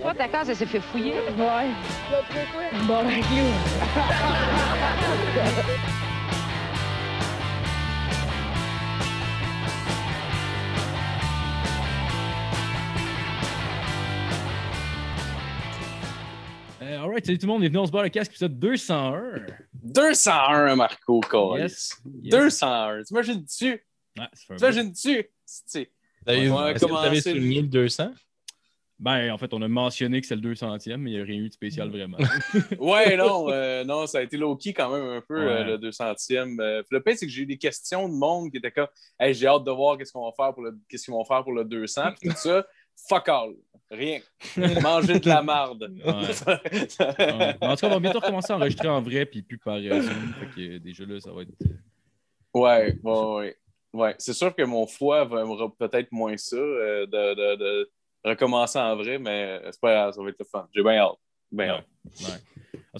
fois, ta case, elle s'est fait fouiller. Ouais. Bon, ben, euh, All right, salut tout le monde, bienvenue, on se barre le casque, épisode 201. 201, Marco, Colis. Yes, yes. 201, t'imagines-tu? Ouais, T'imagines-tu? Vous avez, tu. est-ce que vous avez commencé- souligné le 200? Ben, en fait, on a mentionné que c'est le 200e, mais il n'y a rien eu de spécial hmm. vraiment. ouais, non, euh, non, ça a été low-key quand même un peu, euh, le 200e. Euh, le pire, c'est que j'ai eu des questions de monde qui étaient comme hey, j'ai hâte de voir qu'est-ce qu'on va faire pour le qu'est-ce qu'ils vont faire pour le 200. Puis tout ça, fuck all. Rien. Manger de la marde. En tout cas, on va bientôt recommencer à enregistrer en vrai, puis plus par Zoom. déjà là, ça va être. Ouais, ouais, ouais. c'est sûr que mon foie va peut-être moins ça de recommencer en vrai, mais c'est pas grave, ça va être fun. J'ai bien hâte. Bien ouais. hâte.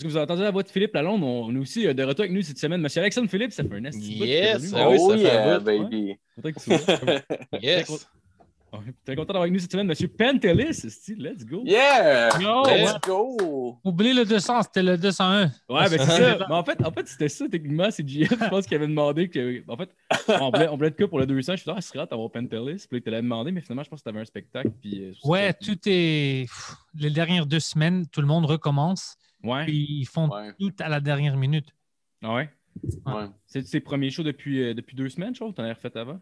vous avez entendu la voix de Philippe Lalonde. On est aussi euh, de retour avec nous cette semaine. Monsieur Alexandre Philippe, ça fait un esti. Yes! Oh, yeah, baby! yes! T'es content d'avoir avec nous cette semaine, Monsieur Pentelis. Let's go. Yeah! let's go! Oublie le 200, c'était le 201. Ouais, ben c'est ça. Mais en fait, en fait c'était ça, techniquement. C'est JF, je pense, qui avait demandé que. En fait, on voulait, être que pour le 200. Je suis là, ah, c'est d'avoir Pentelis. Puis tu demandé, mais finalement, je pense que tu avais un spectacle. Puis, euh, ouais, tout est. les dernières deux semaines, tout le monde recommence. Ouais. Puis ils font tout à la dernière minute. Ah ouais? ouais. C'est tes premiers shows depuis, euh, depuis deux semaines, je crois, t'en as refait avant?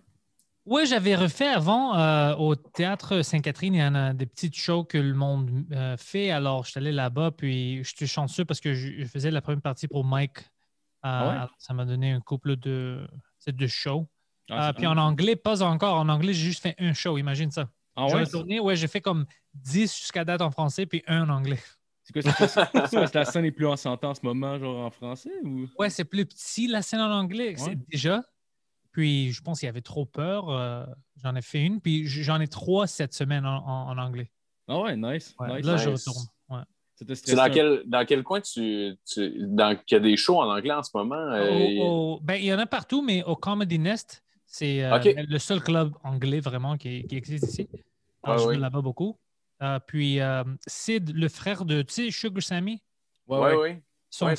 Oui, j'avais refait avant euh, au théâtre Sainte-Catherine, il y en a des petites shows que le monde euh, fait. Alors, je suis allé là-bas, puis je suis chanceux parce que je, faisais la première partie pour Mike. Euh, ah ça m'a donné un couple de, de shows. Ah, puis en anglais, pas encore. En anglais, j'ai juste fait un show, imagine ça. Ah j'ai ouais, j'ai fait comme 10 jusqu'à date en français, puis un en anglais. C'est quoi, ça? la scène est plus en santé en ce moment, genre en français? Ou... Ouais, c'est plus petit la scène en anglais. C'est déjà, puis je pense qu'il y avait trop peur. Euh, j'en ai fait une. Puis j'en ai trois cette semaine en, anglais. Ah ouais, nice. Là, je retourne. C'est dans quel, dans coin tu, dans, il y a des shows en anglais en ce moment? Euh, ben, il y en a partout, mais au Comedy Nest, c'est euh, le seul club anglais vraiment qui, existe ici. Ah je oui. là-bas beaucoup. puis Sid, le frère de, Sugar Sammy? Oui, oui. Ouais. je ne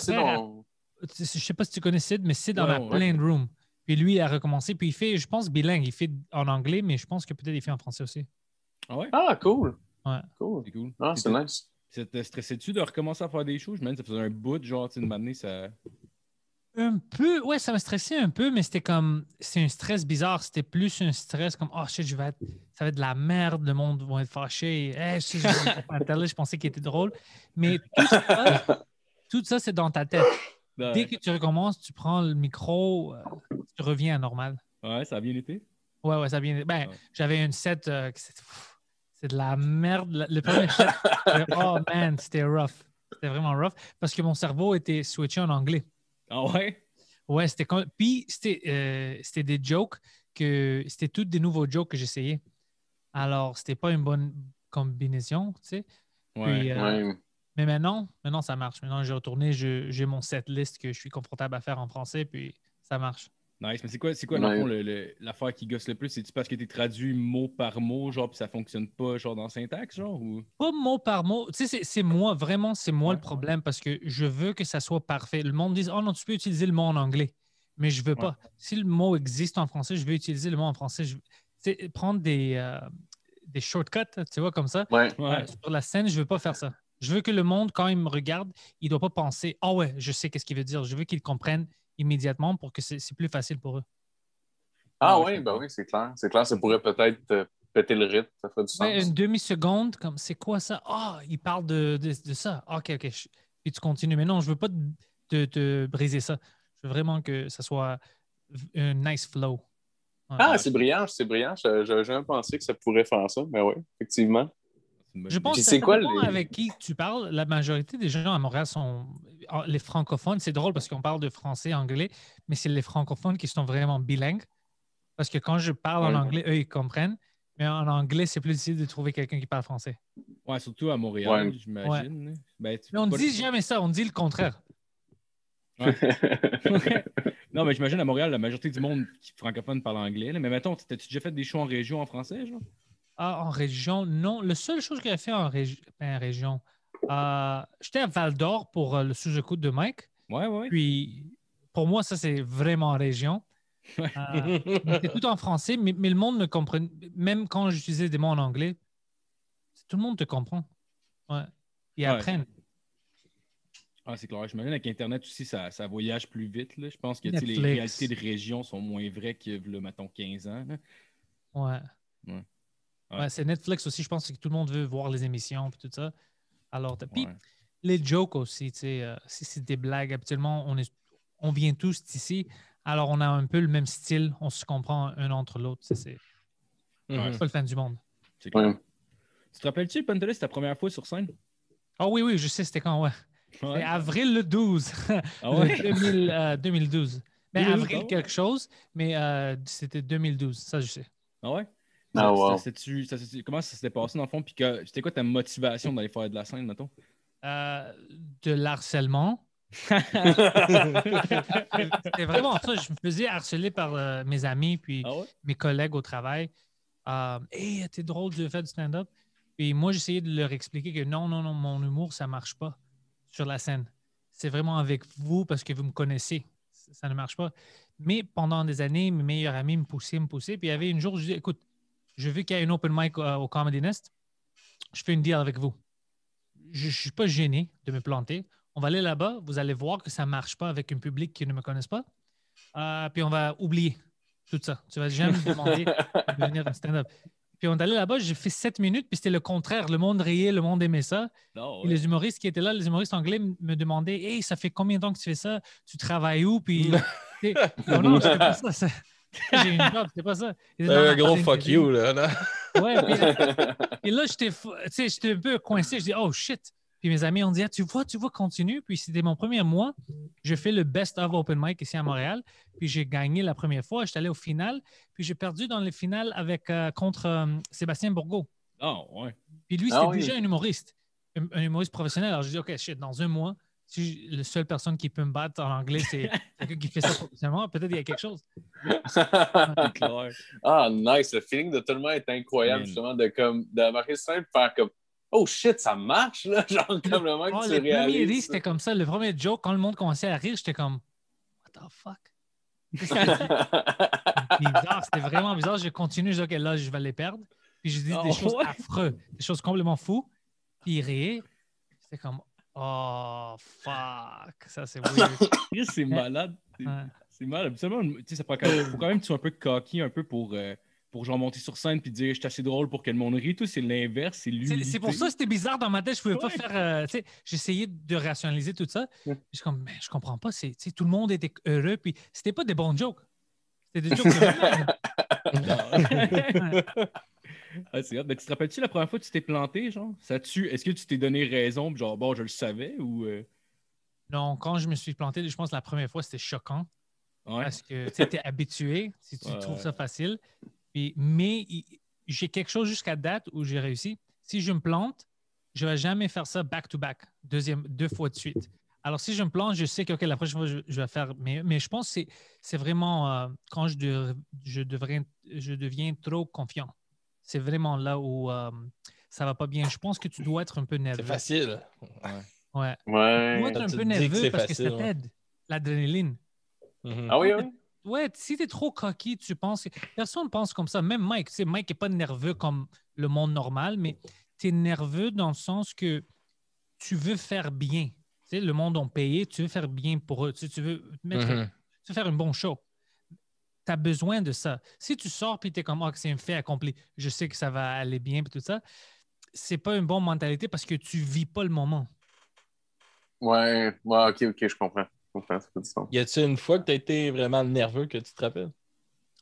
sais pas si tu connais Sid, mais Sid dans la Plain Room. Puis lui, il a recommencé. Puis il fait, je pense, bilingue. Il fait en anglais, mais je pense que peut-être il fait en français aussi. Ah ouais? Ah, cool. Ouais. Cool. C'est cool. Ah, c'est nice. C'était stressé tu de recommencer à faire des choses? Je me dis, ça faisait un bout, genre, tu sais, ça. Un peu, ouais, ça me stressé un peu, mais c'était comme, c'est un stress bizarre. C'était plus un stress comme, oh shit, je vais ça va être de la merde, le monde va être fâché. Hey, eh, je, je, je pensais qu'il était drôle. Mais tout ça c'est dans ta tête. Ben, Dès que tu recommences, tu prends le micro, euh, tu reviens à normal. Ouais, ça a bien été. Ouais, ouais, ça a bien été. Ben, j'avais une set. Euh, c'est de la merde. Le premier set, oh man, c'était rough. C'était vraiment rough parce que mon cerveau était switché en anglais. Ah ouais? Ouais, c'était. Con... Puis euh, c'était des jokes que. C'était toutes des nouveaux jokes que j'essayais. Alors, c'était pas une bonne combinaison, tu sais. Ouais, ouais. Mais maintenant, maintenant, ça marche. Maintenant, j'ai retourné, j'ai mon set list que je suis confortable à faire en français, puis ça marche. Nice, mais c'est quoi, c'est quoi l'affaire qui gosse le plus? C'est-tu parce que tu traduit mot par mot, genre, puis ça fonctionne pas, genre, dans syntaxe, genre? Pas mot par mot. Tu sais, c'est, moi, vraiment, c'est moi le problème parce que je veux que ça soit parfait. Le monde dit, oh non, tu peux utiliser le mot en anglais, mais je veux pas. Si le mot existe en français, je veux utiliser le mot en français. sais, Prendre des, euh, des shortcuts, tu vois, comme ça. ouais. Euh, sur la scène, je veux pas faire ça. Je veux que le monde, quand il me regarde, il ne doit pas penser Ah ouais, je sais qu'est-ce qu'il veut dire. Je veux qu'ils comprennent immédiatement pour que c'est plus facile pour eux. Ah oui, ben oui, c'est clair. C'est clair, ça pourrait peut-être euh, péter le rythme, ça ferait du sens. une demi-seconde, comme c'est quoi ça? Ah, il parle de, ça. Ah, OK, OK. Puis tu continues. Mais non, je ne veux pas te, briser ça. Je veux vraiment que ça soit un nice flow. Ah, c'est brillant, c'est brillant. J'avais jamais pensé que ça pourrait faire ça, mais oui, effectivement. Je pense que c'est quoi avec qui tu parles. La majorité des gens à Montréal sont ah, les francophones. C'est drôle parce qu'on parle de français, anglais, mais c'est les francophones qui sont vraiment bilingues. Parce que quand je parle en anglais, eux, ils comprennent. Mais en anglais, c'est plus difficile de trouver quelqu'un qui parle français. Ouais, surtout à Montréal, j'imagine. Hein. Ben, mais on ne dit jamais ça, on dit le contraire. non, mais j'imagine à Montréal, la majorité du monde francophone parle anglais. Mais mettons, t'as-tu déjà fait des choix en région en français, genre? Ah, en région, non. La seule chose que j'ai fait en, ben, région, euh, j'étais à Val d'Or pour euh, le sous-écoute de Mike. Oui, oui. Puis, pour moi, ça, c'est vraiment en région. Euh, c'est tout en français, mais, le monde ne comprend. Même quand j'utilisais des mots en anglais, tout le monde te comprend. Ouais. Ils apprennent. Ah, c'est clair. Je m'imagine avec Internet aussi, ça, ça voyage plus vite. Je pense que les réalités de région sont moins vraies que, le mettons, 15 ans. Oui. ouais c'est Netflix aussi, je pense que tout le monde veut voir les émissions et tout ça. Alors, puis les jokes aussi, euh, c'est des blagues, habituellement, on, on vient tous ici Alors, on a un peu le même style, on se comprend un entre l'autre. C'est mhm. pas le fin du monde. Tu te rappelles-tu, Pantelis, ta première fois sur scène? Ah oui, oui, je sais, c'était quand, ouais. avril le 12, ah, 2012. Mais euh, ben, avril ah quelque chose, mais euh, c'était 2012, ça je sais. Ah ouais? Ah, comment ça s'était passé dans le fond? Puis c'était quoi ta motivation d'aller faire de la scène, mettons? Euh, de l'harcèlement. c'était vraiment ça. Je me faisais harceler par euh, mes amis puis ah mes collègues au travail. Euh, t'es drôle de faire du stand-up. Puis moi, j'essayais de leur expliquer que non, non, non, mon humour, ça marche pas sur la scène. C'est vraiment avec vous parce que vous me connaissez. Ça ne marche pas. Mais pendant des années, mes meilleurs amis me poussaient, me poussaient. Puis il y avait une jour, je dis, écoute, je veux qu'il y a une open mic euh, au Comedy Nest. Je fais une deal avec vous. Je ne suis pas gêné de me planter. On va aller là-bas. Vous allez voir que ça ne marche pas avec un public qui ne me connaît pas. Euh, puis on va oublier tout ça. Tu vas jamais me demander de devenir un stand-up. Puis on est allé là-bas, j'ai fait sept minutes, puis c'était le contraire. Le monde riait, le monde aimait ça. les humoristes qui étaient là, les humoristes anglais me demandaient Hey, ça fait combien de temps que tu fais ça Tu travailles où Puis. non, non, pas ça j'ai une job, c'est pas ça. C'est un gros fuck you, là. ouais, et là, j'étais, un peu coincé. Je dis, oh shit. Puis mes amis ont dit, ah, tu vois, tu vois, continue. Puis c'était mon premier mois. Je fais le best of open mic ici à Montréal. Puis j'ai gagné la première fois. J'étais allé au final. Puis j'ai perdu dans le final avec, euh, contre euh, Sébastien Bourgault. oh, ouais. Puis lui, ah c'était déjà un humoriste, un, un humoriste professionnel. Alors je dis, OK, shit, dans un mois, si la seule personne qui peut me battre en anglais, c'est quelqu'un qui fait ça professionnellement, peut-être qu'il y a quelque chose. ah, nice. Le feeling de tout le monde est incroyable, justement, de comme de simple, faire comme Oh shit, ça marche, là. Genre, comme le moment oh, tu le réalises. c'était comme ça. Le premier joke, quand le monde commençait à rire, j'étais comme What the fuck? bizarre, c'était vraiment bizarre. Je continue, je dis, OK, là, je vais les perdre. Puis je dis des oh, choses affreuses, des choses complètement fous. Puis ils rient. C'était comme Oh, fuck. Ça, c'est c'est malade. C'est malade. Absolument, ça prend quand même, quand même tu es un peu coquille, un peu pour. Euh, pour genre monter sur scène puis dire je suis assez drôle pour qu'elle le monde rie, tout c'est l'inverse, c'est lui. C'est pour ça que c'était bizarre dans ma tête, je pouvais pas faire euh, tu sais, j'essayais de rationaliser tout ça. Je suis comme mais je comprends pas, c'est tout le monde était heureux puis c'était pas des bons jokes. C'était des jokes. Ah, c'est ben, tu te rappelles-tu la première fois que tu t'es planté, genre? Est-ce que tu t'es donné raison, genre, bon, je le savais ou. Euh? Non, quand je me suis planté, je pense que la première fois, c'était choquant. Parce que tu étais habitué, si tu trouves ça facile. Puis, mais j'ai quelque chose jusqu'à date où j'ai réussi. Si je me plante, je ne vais jamais faire ça back-to-back, deuxième, deux fois de suite. Alors, si je me plante, je sais que la prochaine fois, je, vais faire. Mais, mais je pense que c'est vraiment euh, quand je, je, devrais, je deviens trop confiant c'est vraiment là où ça euh, ça va pas bien. Je pense que tu dois être un peu nerveux. C'est facile. Ouais. ouais. Tu dois être un peu nerveux parce que ça t'aide, l'adrénaline. Mm-hmm. Ah oui, oui. Ouais, si es trop coquille, tu penses. Que... Personne pense comme ça. Même Mike, tu sais, Mike n'est pas nerveux comme le monde normal, mais tu es nerveux dans le sens que tu veux faire bien. Tu sais, le monde ont payé, tu veux faire bien pour eux. Tu, veux mm-hmm. tu veux faire un bon show tu besoin de ça. Si tu sors et tu es comme, oh, c'est un fait accompli, je sais que ça va aller bien et tout ça, c'est pas une bonne mentalité parce que tu vis pas le moment. Ouais, ok, ok, je comprends. y a-t-il une fois que tu as été vraiment nerveux que tu te rappelles?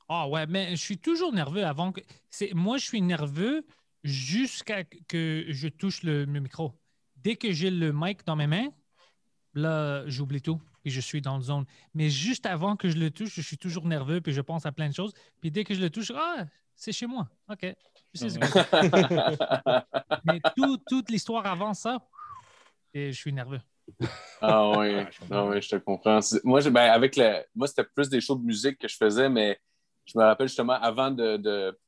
Ah ouais, mais je suis toujours nerveux avant que. Moi, je suis nerveux jusqu'à que je touche le micro. Dès que j'ai le mic dans mes mains, là, j'oublie tout je suis dans le zone. Mais juste avant que je le touche, je suis toujours nerveux, puis je pense à plein de choses. Puis dès que je le touche, ah, c'est chez moi. OK. Mais toute l'histoire avant ça, et je suis nerveux. ah oui, ah, ah je te comprends. Moi, ben, avec le, moi c'était plus des shows de musique que je faisais, mais je me rappelle justement avant de, de,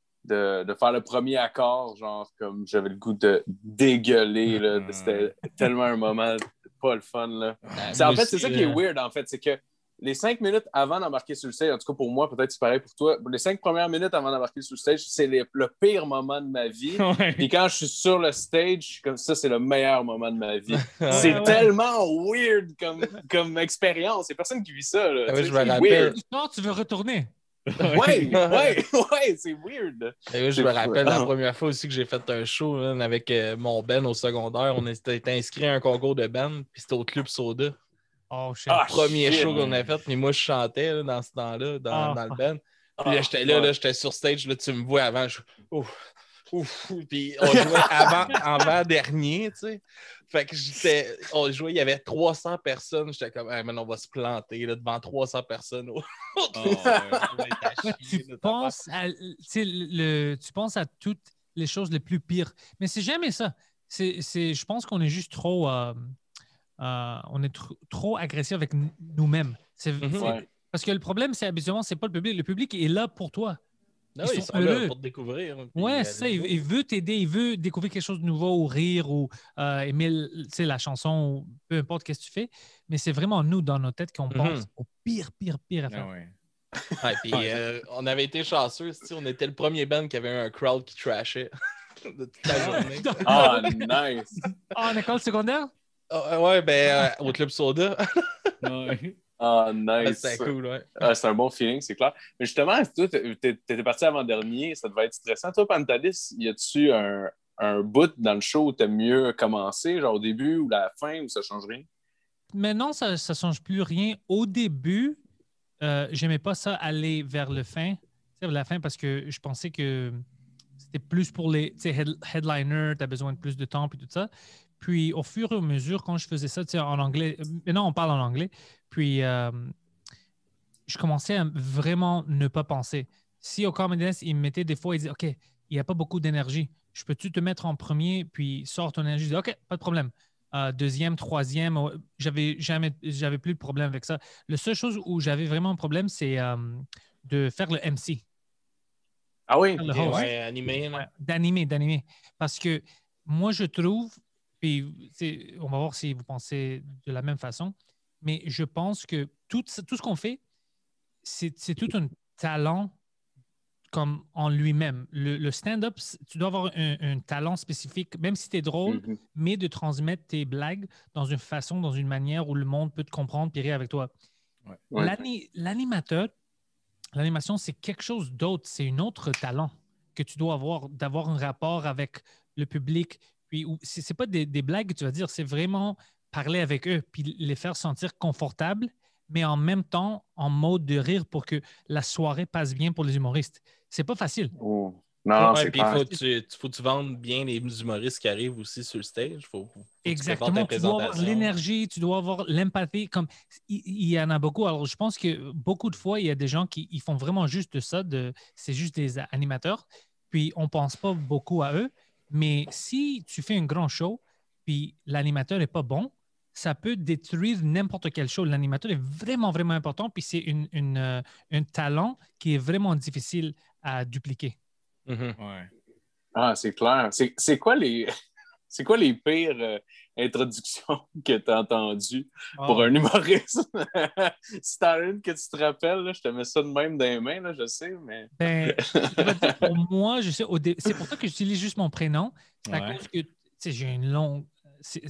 faire le premier accord, genre comme j'avais le goût de dégueuler. Mm. c'était tellement un moment pas le fun. Là. Ah, c'est en fait, c'est ça qui est euh, weird, en fait. C'est que les cinq minutes avant d'embarquer sur le stage, en tout cas pour moi, peut-être c'est pareil pour toi, les cinq premières minutes avant d'embarquer sur le stage, c'est le pire moment de ma vie. Et quand je suis sur le stage, comme ça, c'est le meilleur moment de ma vie. Ah, c'est tellement weird comme, comme expérience. Il n'y a personne qui vit ça. Là. Ah tu veux retourner ouais, ouais, ouais, c'est weird. je me rappelle la ah. première fois aussi que j'ai fait un show avec euh, mon Ben au secondaire. On était inscrit à un concours de Ben puis c'était au Club Soda. Oh, ah, premier show qu'on a fait, mais moi je chantais dans ce temps-là, ah. dans, le Ben. Puis là, j'étais là, j'étais sur stage, là, tu me vois avant, on jouait avant, dernier, tu sais. Fait que j'étais, on jouait, il y avait 300 personnes, j'étais comme, maintenant on va se planter devant 300 personnes. Oh, tu, penses à, tu penses à toutes les choses les plus pires, mais c'est jamais ça. C'est, je pense qu'on est juste trop, euh, euh, on est trop agressif avec nous-mêmes. Mhm. Parce que le problème, c'est habituellement, c'est pas le public. Le public est là pour toi. Non, ah ils, sont, Là pour te découvrir. Ouais, euh, c'est ça. Il, veut t'aider, il veut découvrir quelque chose de nouveau ou rire ou euh, aimer la chanson ou peu importe qu'est-ce que tu fais. Mais c'est vraiment nous, dans nos têtes, qu'on mhm. pense au pire, pire, pire affaire. Ah puis, euh, on avait été chanceux, on était le premier band qui avait un crowd qui trashait de toute la ah. journée. oh, nice! en école secondaire? ouais, ben, au Club Soda. ouais. Ah, ah, nice. Ah, c'est un bon feeling, c'est clair. Mais justement, tu étais parti avant-dernier, ça devait être stressant. Toi, Pantalis, y a-tu un, un bout dans le show où as mieux commencé, genre au début ou la fin, ou ça change rien? Mais non, ça ne change plus rien. Au début, je euh, j'aimais pas ça aller vers le fin, la fin, parce que je pensais que c'était plus pour les head, headliners, tu as besoin de plus de temps, puis tout ça. Puis au fur et à mesure, quand je faisais ça, en anglais, euh, maintenant on parle en anglais, puis, euh, je commençais à vraiment ne pas penser. Si au comédien il me mettait des fois, il disait OK, il n'y a pas beaucoup d'énergie. Je peux-tu te mettre en premier, puis sort ton énergie? Je OK, pas de problème. Euh, deuxième, troisième, j'avais jamais, j'avais plus de problème avec ça. La seule chose où j'avais vraiment un problème, c'est euh, de faire le MC. Ah oui, d'animer, d'animer. Parce que moi, je trouve, puis on va voir si vous pensez de la même façon, mais je pense que tout, tout ce qu'on fait, c'est tout un talent comme en lui-même. Le, stand-up, tu dois avoir un, talent spécifique, même si tu es drôle, mhm. mais de transmettre tes blagues dans une façon, dans une manière où le monde peut te comprendre et rire avec toi. L'animateur, l'animation, c'est quelque chose d'autre, c'est un autre talent que tu dois avoir, d'avoir un rapport avec le public. Puis, c'est pas des, des blagues tu vas dire, c'est vraiment parler avec eux, puis les faire sentir confortables, mais en même temps en mode de rire pour que la soirée passe bien pour les humoristes. C'est pas facile. Oh. Non, puis il faut tu, faut bien les humoristes qui arrivent aussi sur le stage. Faut, Exactement. Tu, dois avoir l'énergie, tu dois avoir l'empathie. Comme il, y en a beaucoup. Alors, je pense que beaucoup de fois, il y a des gens qui ils font vraiment juste ça. De, c'est juste des animateurs. Puis on pense pas beaucoup à eux. Mais si tu fais un grand show, puis l'animateur n'est pas bon, ça peut détruire n'importe quelle chose. L'animateur est vraiment, vraiment important, puis c'est une, euh, un talent qui est vraiment difficile à dupliquer. Mm-hmm. Ah, c'est clair. C'est quoi les. C'est quoi les pires euh, introductions que tu as entendues pour ah. un humoriste? si une que tu te rappelles, je te mets ça de même dans les mains, je sais, mais. Ben, pour moi, je sais, c'est pour ça que j'utilise juste mon prénom. C'est à que j'ai une longue.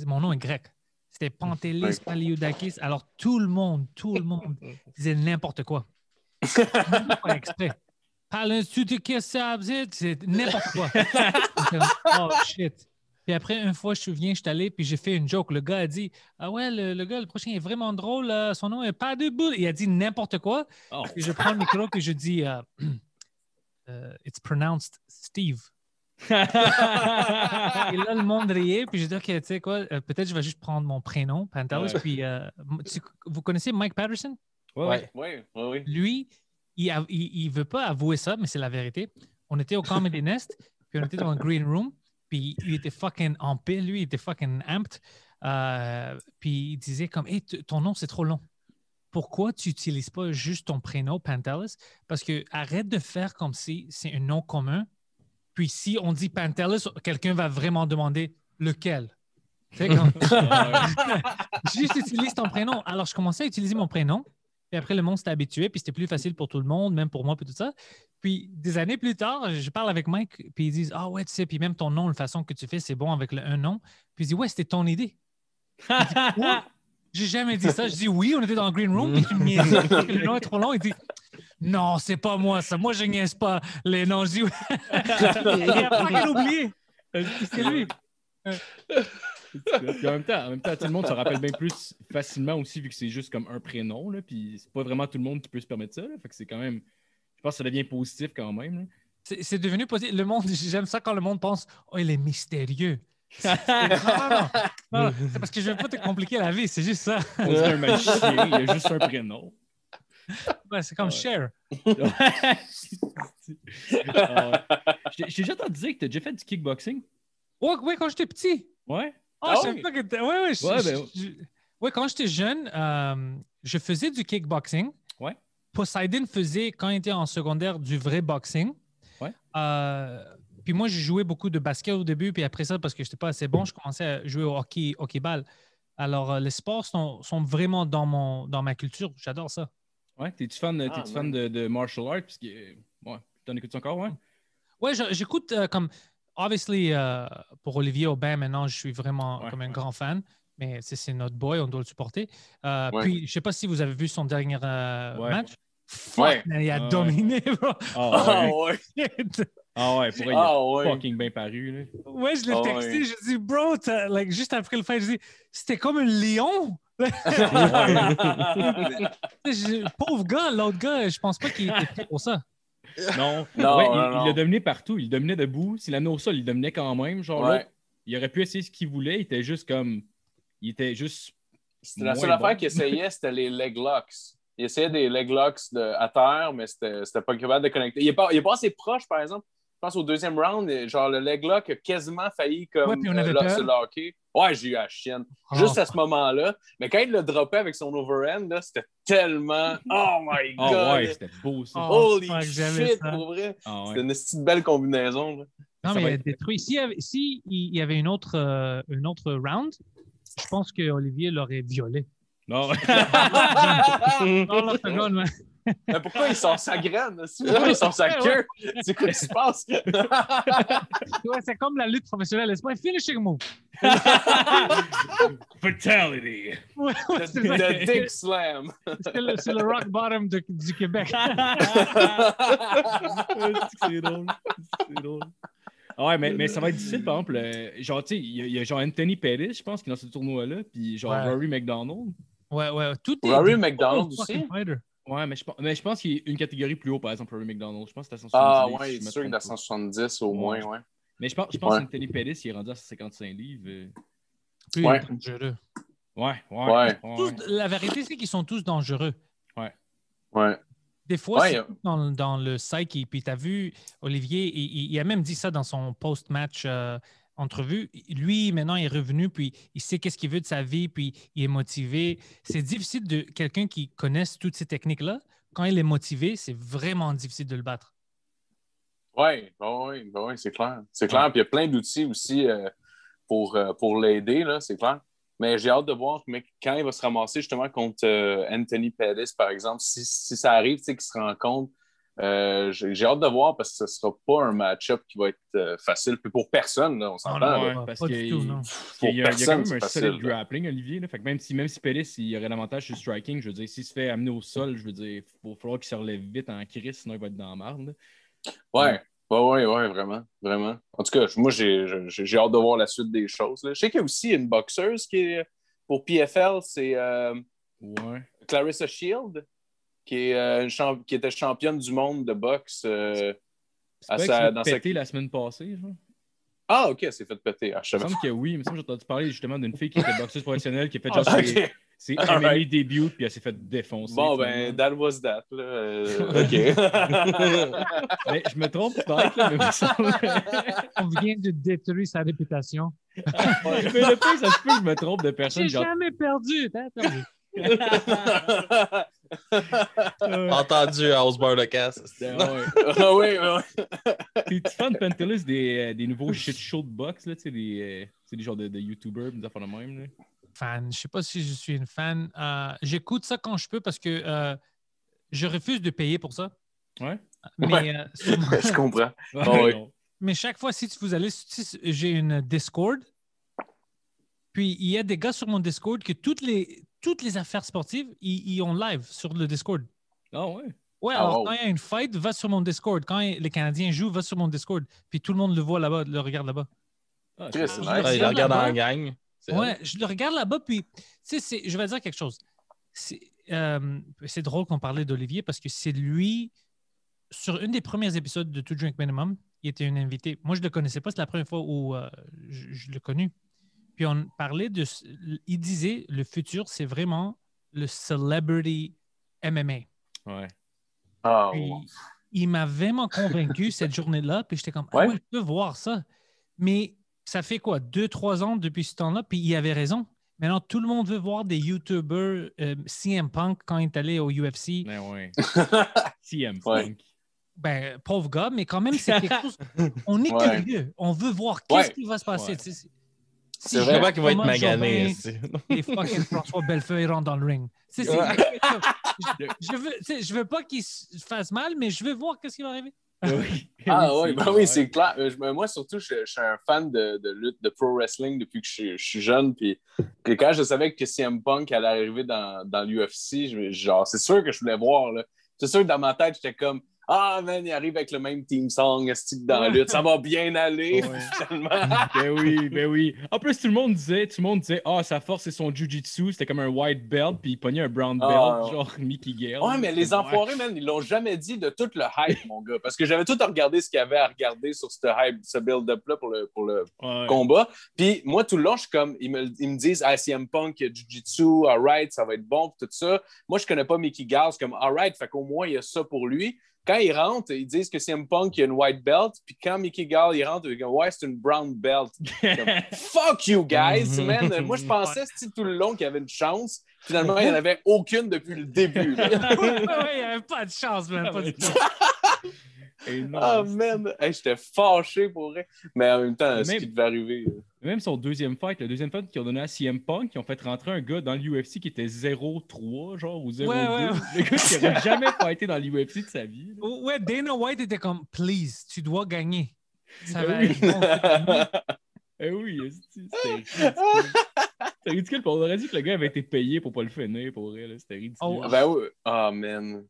Mon nom est grec. C'était Pantelis Paliudakis. Alors, tout le monde, tout le monde disait n'importe quoi. pas exprès. c'est n'importe quoi. oh shit. Puis après, une fois, je me souviens, je suis allé, puis j'ai fait une joke. Le gars a dit Ah ouais, le, gars, le prochain est vraiment drôle. son nom est pas de boule. Il a dit n'importe quoi. Oh. Puis je prends le micro, et je dis euh, euh, It's pronounced Steve. et là, le monde riait, puis je dit, tu sais quoi, euh, peut-être je vais juste prendre mon prénom, Penthouse. Puis, euh, vous connaissez Mike Patterson? Oui, ouais. ouais. Lui, il ne veut pas avouer ça, mais c'est la vérité. On était au Comedy Nest, puis on était dans le Green Room, puis il était fucking en paix, lui, il était fucking amped. Euh, puis il disait comme, hey, ton nom, c'est trop long pourquoi tu n'utilises pas juste ton prénom, Pantalus? Parce que arrête de faire comme si c'est un nom commun puis si on dit Pantelis, quelqu'un va vraiment demander lequel. Quand... Juste utilise ton prénom. Alors, je commençais à utiliser mon prénom. Puis après, le monde s'est habitué, puis c'était plus facile pour tout le monde, même pour moi, puis tout ça. Puis des années plus tard, je parle avec Mike, puis ils disent Ah ouais, tu sais, puis même ton nom, la façon que tu fais, c'est bon avec le un nom. Puis ils disent Ouais, c'était ton idée. J'ai jamais dit ça. Je dis Oui, on était dans le green room, puis le nom est trop long. dit non, c'est pas moi ça. Moi, je niaise pas les noms. Il n'y a pas qu'à euh, C'est lui. en même temps, tout le monde se rappelle bien plus facilement aussi, vu que c'est juste comme un prénom. Là, puis c'est pas vraiment tout le monde qui peut se permettre ça. fait que c'est quand même. Je pense que ça devient positif quand même. C'est devenu positif. Le monde, j'aime ça quand le monde pense Oh, il est mystérieux. c'est parce que je ne veux pas te compliquer la vie, c'est juste ça. On un magicien, il y a juste un prénom c'est comme share. J'ai déjà entendu dire que tu as déjà fait du kickboxing. Oui, quand j'étais petit. Ouais. Ah, ah oui. que ben ouais, quand j'étais jeune, euh, je faisais du kickboxing. Ouais. Poseidon faisait, quand il était en secondaire, du vrai boxing. Euh, puis moi, j'ai joué beaucoup de basket au début, puis après ça, parce que je n'étais pas assez bon, je commençais à jouer au hockey, hockey ball. Alors, euh, les sports sont, sont vraiment dans, mon, dans ma culture. J'adore ça. Ouais, t'es-tu fan, ah, fan de, de, martial arts? Parce que, t'en écoutes encore, ouais? Ouais, j'écoute euh, comme. Obviously, euh, pour Olivier Aubin, maintenant, je suis vraiment comme un grand fan. Mais c'est notre boy, on doit le supporter. Euh, puis, je sais pas si vous avez vu son dernier match. Fuck, il a ah, dominé, bro. Ah oh, ouais. Ah ouais, pour il a fucking bien paru. Là. Ouais, je l'ai texté, je dis, bro, juste après le fight, je dis, c'était comme un lion. Pauvre gars, l'autre gars, je pense pas qu'il était prêt pour ça. Non, il, a dominé partout. Il le dominait debout. S'il allait au sol, il dominait quand même. Genre, il aurait pu essayer ce qu'il voulait. Il était juste comme. Il était juste. C'était la seule affaire qu'il essayait, c'était les leg locks. Il essayait des leg locks à terre, mais c'était pas capable de connecter. Il n'est pas, est pas assez proche, par exemple. Je pense au deuxième round, genre le leg lock a quasiment failli comme se euh, locker. Ouais, j'ai eu la chienne. Ah. Juste à ce moment-là. Mais quand il l'a droppé avec son overhand, c'était tellement. Oh my ah god! Oh ouais, c'était beau aussi. Oh, Holy shit, pour vrai. c'était une petite belle combinaison. Non, mais mais a détruit. S'il y, y avait une autre, euh, une autre round, je pense que Olivier l'aurait violé. Non. Mais pourquoi il sort sa graine? Pourquoi il sort sa queue? C'est quoi qui se passe? c'est comme la lutte professionnelle. C'est pas un finishing move. Fatality. the, Slam. C'est le, rock bottom du Québec. c'est drôle. C'est drôle. Ah ouais, mais, mais, ça va être difficile, par exemple. Euh, genre, tu sais, il y, a genre Anthony Pettis, je pense, qui est dans ce tournoi-là, puis genre ouais. Rory McDonald. Ouais, ouais, tout est. Rory McDonald aussi. Ouais, mais je, mais je pense qu'il y a une catégorie plus haut, par exemple, le McDonald's. Je pense que c'est à 170. Ah ouais, c'est sûr qu'il est à 170 au moins, ouais. Mais je pense, je pense que Anthony Pettis, il est rendu à 55 livres. Euh. ouais. dangereux. Ouais, ouais. la vérité, c'est qu'ils sont tous dangereux. Ouais. Ouais. Des fois, c'est dans, dans, le psyche. Puis tu as vu, Olivier, il, a même dit ça dans son post-match euh, entrevue, lui, maintenant, il est revenu, puis il sait qu'est-ce qu'il veut de sa vie, puis il est motivé. C'est difficile de quelqu'un qui connaisse toutes ces techniques-là. Quand il est motivé, c'est vraiment difficile de le battre. Oui, bah oui, bah oui, c'est clair. C'est clair. Puis il y a plein d'outils aussi euh, pour, euh, pour l'aider, c'est clair. Mais j'ai hâte de voir mais quand il va se ramasser justement contre euh, Anthony Pettis, par exemple, si, si ça arrive, tu qu'il se rend compte euh, j'ai hâte de voir parce que ce ne sera pas un match-up qui va être euh, facile. pour personne, on s'entend. pas parce qu'il y, Il y, a quand même un grappling, Olivier. même si, même si il y aurait l'avantage sur striking, je veux dire, s'il se fait amener au sol, je veux dire, il va falloir qu'il se relève vite en crise, sinon il va être dans la marde. Ouais. Oui, oui, vraiment, vraiment. En tout cas, moi, j'ai hâte de voir la suite des choses. Là. Je sais qu'il y a aussi une boxeuse qui est pour PFL, c'est euh, Clarissa Shield. Euh, qui, était championne du monde de boxe. Euh, à sa, dans pété la semaine passée, Ah, ok, elle s'est fait péter. Ah, je me semble que oui, mais ça, j'ai entendu parler justement d'une fille qui était boxeuse professionnelle qui a fait ah, genre okay. ses, ses puis elle s'est fait défoncer. Bon, ben, that was that. Là. Euh, ok. mais, je me trompe peut-être, On vient de détruire sa réputation. mais le plus, ça se peut que je me trompe de personne. J'ai jamais perdu. Entendu à Osborne de casse. Ben ah oui, oui. Tu fan, de Pentelis euh, des, nouveaux shit show de box, là, tu sais, des, euh, des genres de, de YouTubers, des affaires de même. Fan. Je sais pas si je suis une fan. Euh, j'écoute ça quand je peux parce que je refuse de payer pour ça. Ouais. Mais, je comprends. Mais chaque fois, si tu vous allez, j'ai une Discord. Puis il y a des gars sur mon Discord que toutes les, toutes les affaires sportives, ils, ont live sur le Discord. Ah ouais? Ouais, ah, alors quand il y a une fight, va sur mon Discord. Quand les Canadiens jouent, va sur mon Discord. Puis tout le monde le voit là-bas, le regarde là-bas. Ah, nice. il le regarde en gang. Ouais, je le regarde là-bas, puis, tu sais, je vais dire quelque chose. Euh, c'est drôle qu'on parlait d'Olivier parce que c'est lui, sur une des premières épisodes de To Drink Minimum, il était un invité. Moi, je ne le connaissais pas, c'est la première fois où euh, je, je l'ai connu. Puis on parlait de. Il disait le futur, c'est vraiment le celebrity MMA. Ouais. Ah, il m'a vraiment convaincu cette journée-là. Puis j'étais comme, ah je peux voir ça. Mais ça fait quoi, deux, trois ans depuis ce temps-là? Puis il avait raison. Maintenant, tout le monde veut voir des YouTubers euh, CM Punk quand il est allé au UFC. Ben oui. CM Punk. Ben, pauvre gars, mais quand même, c'est quelque chose. On est curieux. On veut voir qu'est-ce qui va se passer. C'est vrai qu'il va être magané. Et fucking François Bellefeuille rentre dans le ring. je, ne veux, je veux pas qu'il fasse mal, mais je veux voir ce qui va arriver. Oui. Ah bah oui, oui, c'est clair. Euh, moi, surtout, je, suis un fan de, de lutte, de pro wrestling depuis que je, suis jeune. Puis quand je savais que CM Punk allait arriver dans, dans l'UFC, genre, c'est sûr que je voulais voir. C'est sûr que dans ma tête, j'étais comme ah, man, il arrive avec le même team song, style dans la lutte, ça va bien aller, finalement. ben oui, ben oui. En plus, tout le monde disait, tout le monde disait, ah, sa force, c'est son jujitsu, c'était comme un white belt, puis il pognait un brown belt, ah, genre Mickey Gale. Ouais, mais les enfoirés, man, ils l'ont jamais dit de tout le hype, mon gars, parce que j'avais tout à regarder ce qu'il y avait à regarder sur ce hype, ce build-up-là pour le, pour le combat. Puis moi, tout le long, je suis comme, ils me, ils me disent, ah, CM Punk, jujitsu, right, ça va être bon, tout ça. Moi, je connais pas Mickey Gale, c'est comme, right, fait qu'au moins, il y a ça pour lui quand ils rentrent, ils disent que c'est un Punk qui a une white belt, puis quand Mickey Gall il rentre, il dit « ouais c'est une brown belt. Fuck you guys, mhm. man. Moi je pensais tout le long qu'il y avait une chance. Finalement il n'y en avait aucune depuis le début. il n'y avait pas de chance, même pas du tout. Ah, man! J'étais fâché pour elle, Mais en même temps, ce qui devait arriver. Euh. Même son deuxième fight, le deuxième fight qu'ils ont donné à CM Punk, ils ont fait rentrer un gars dans l'UFC qui était 0-3, genre, ou 0-2. Le gars qui n'aurait jamais fighté dans l'UFC de sa vie. Oh, ouais, Dana White était comme, please, tu dois gagner. Ça eh va oui, eh c'était ridicule. ridicule. On aurait dit que le gars avait été payé pour pas le finir, pour elle. C'était ridicule. Oh, ah ben oui. Ah, man.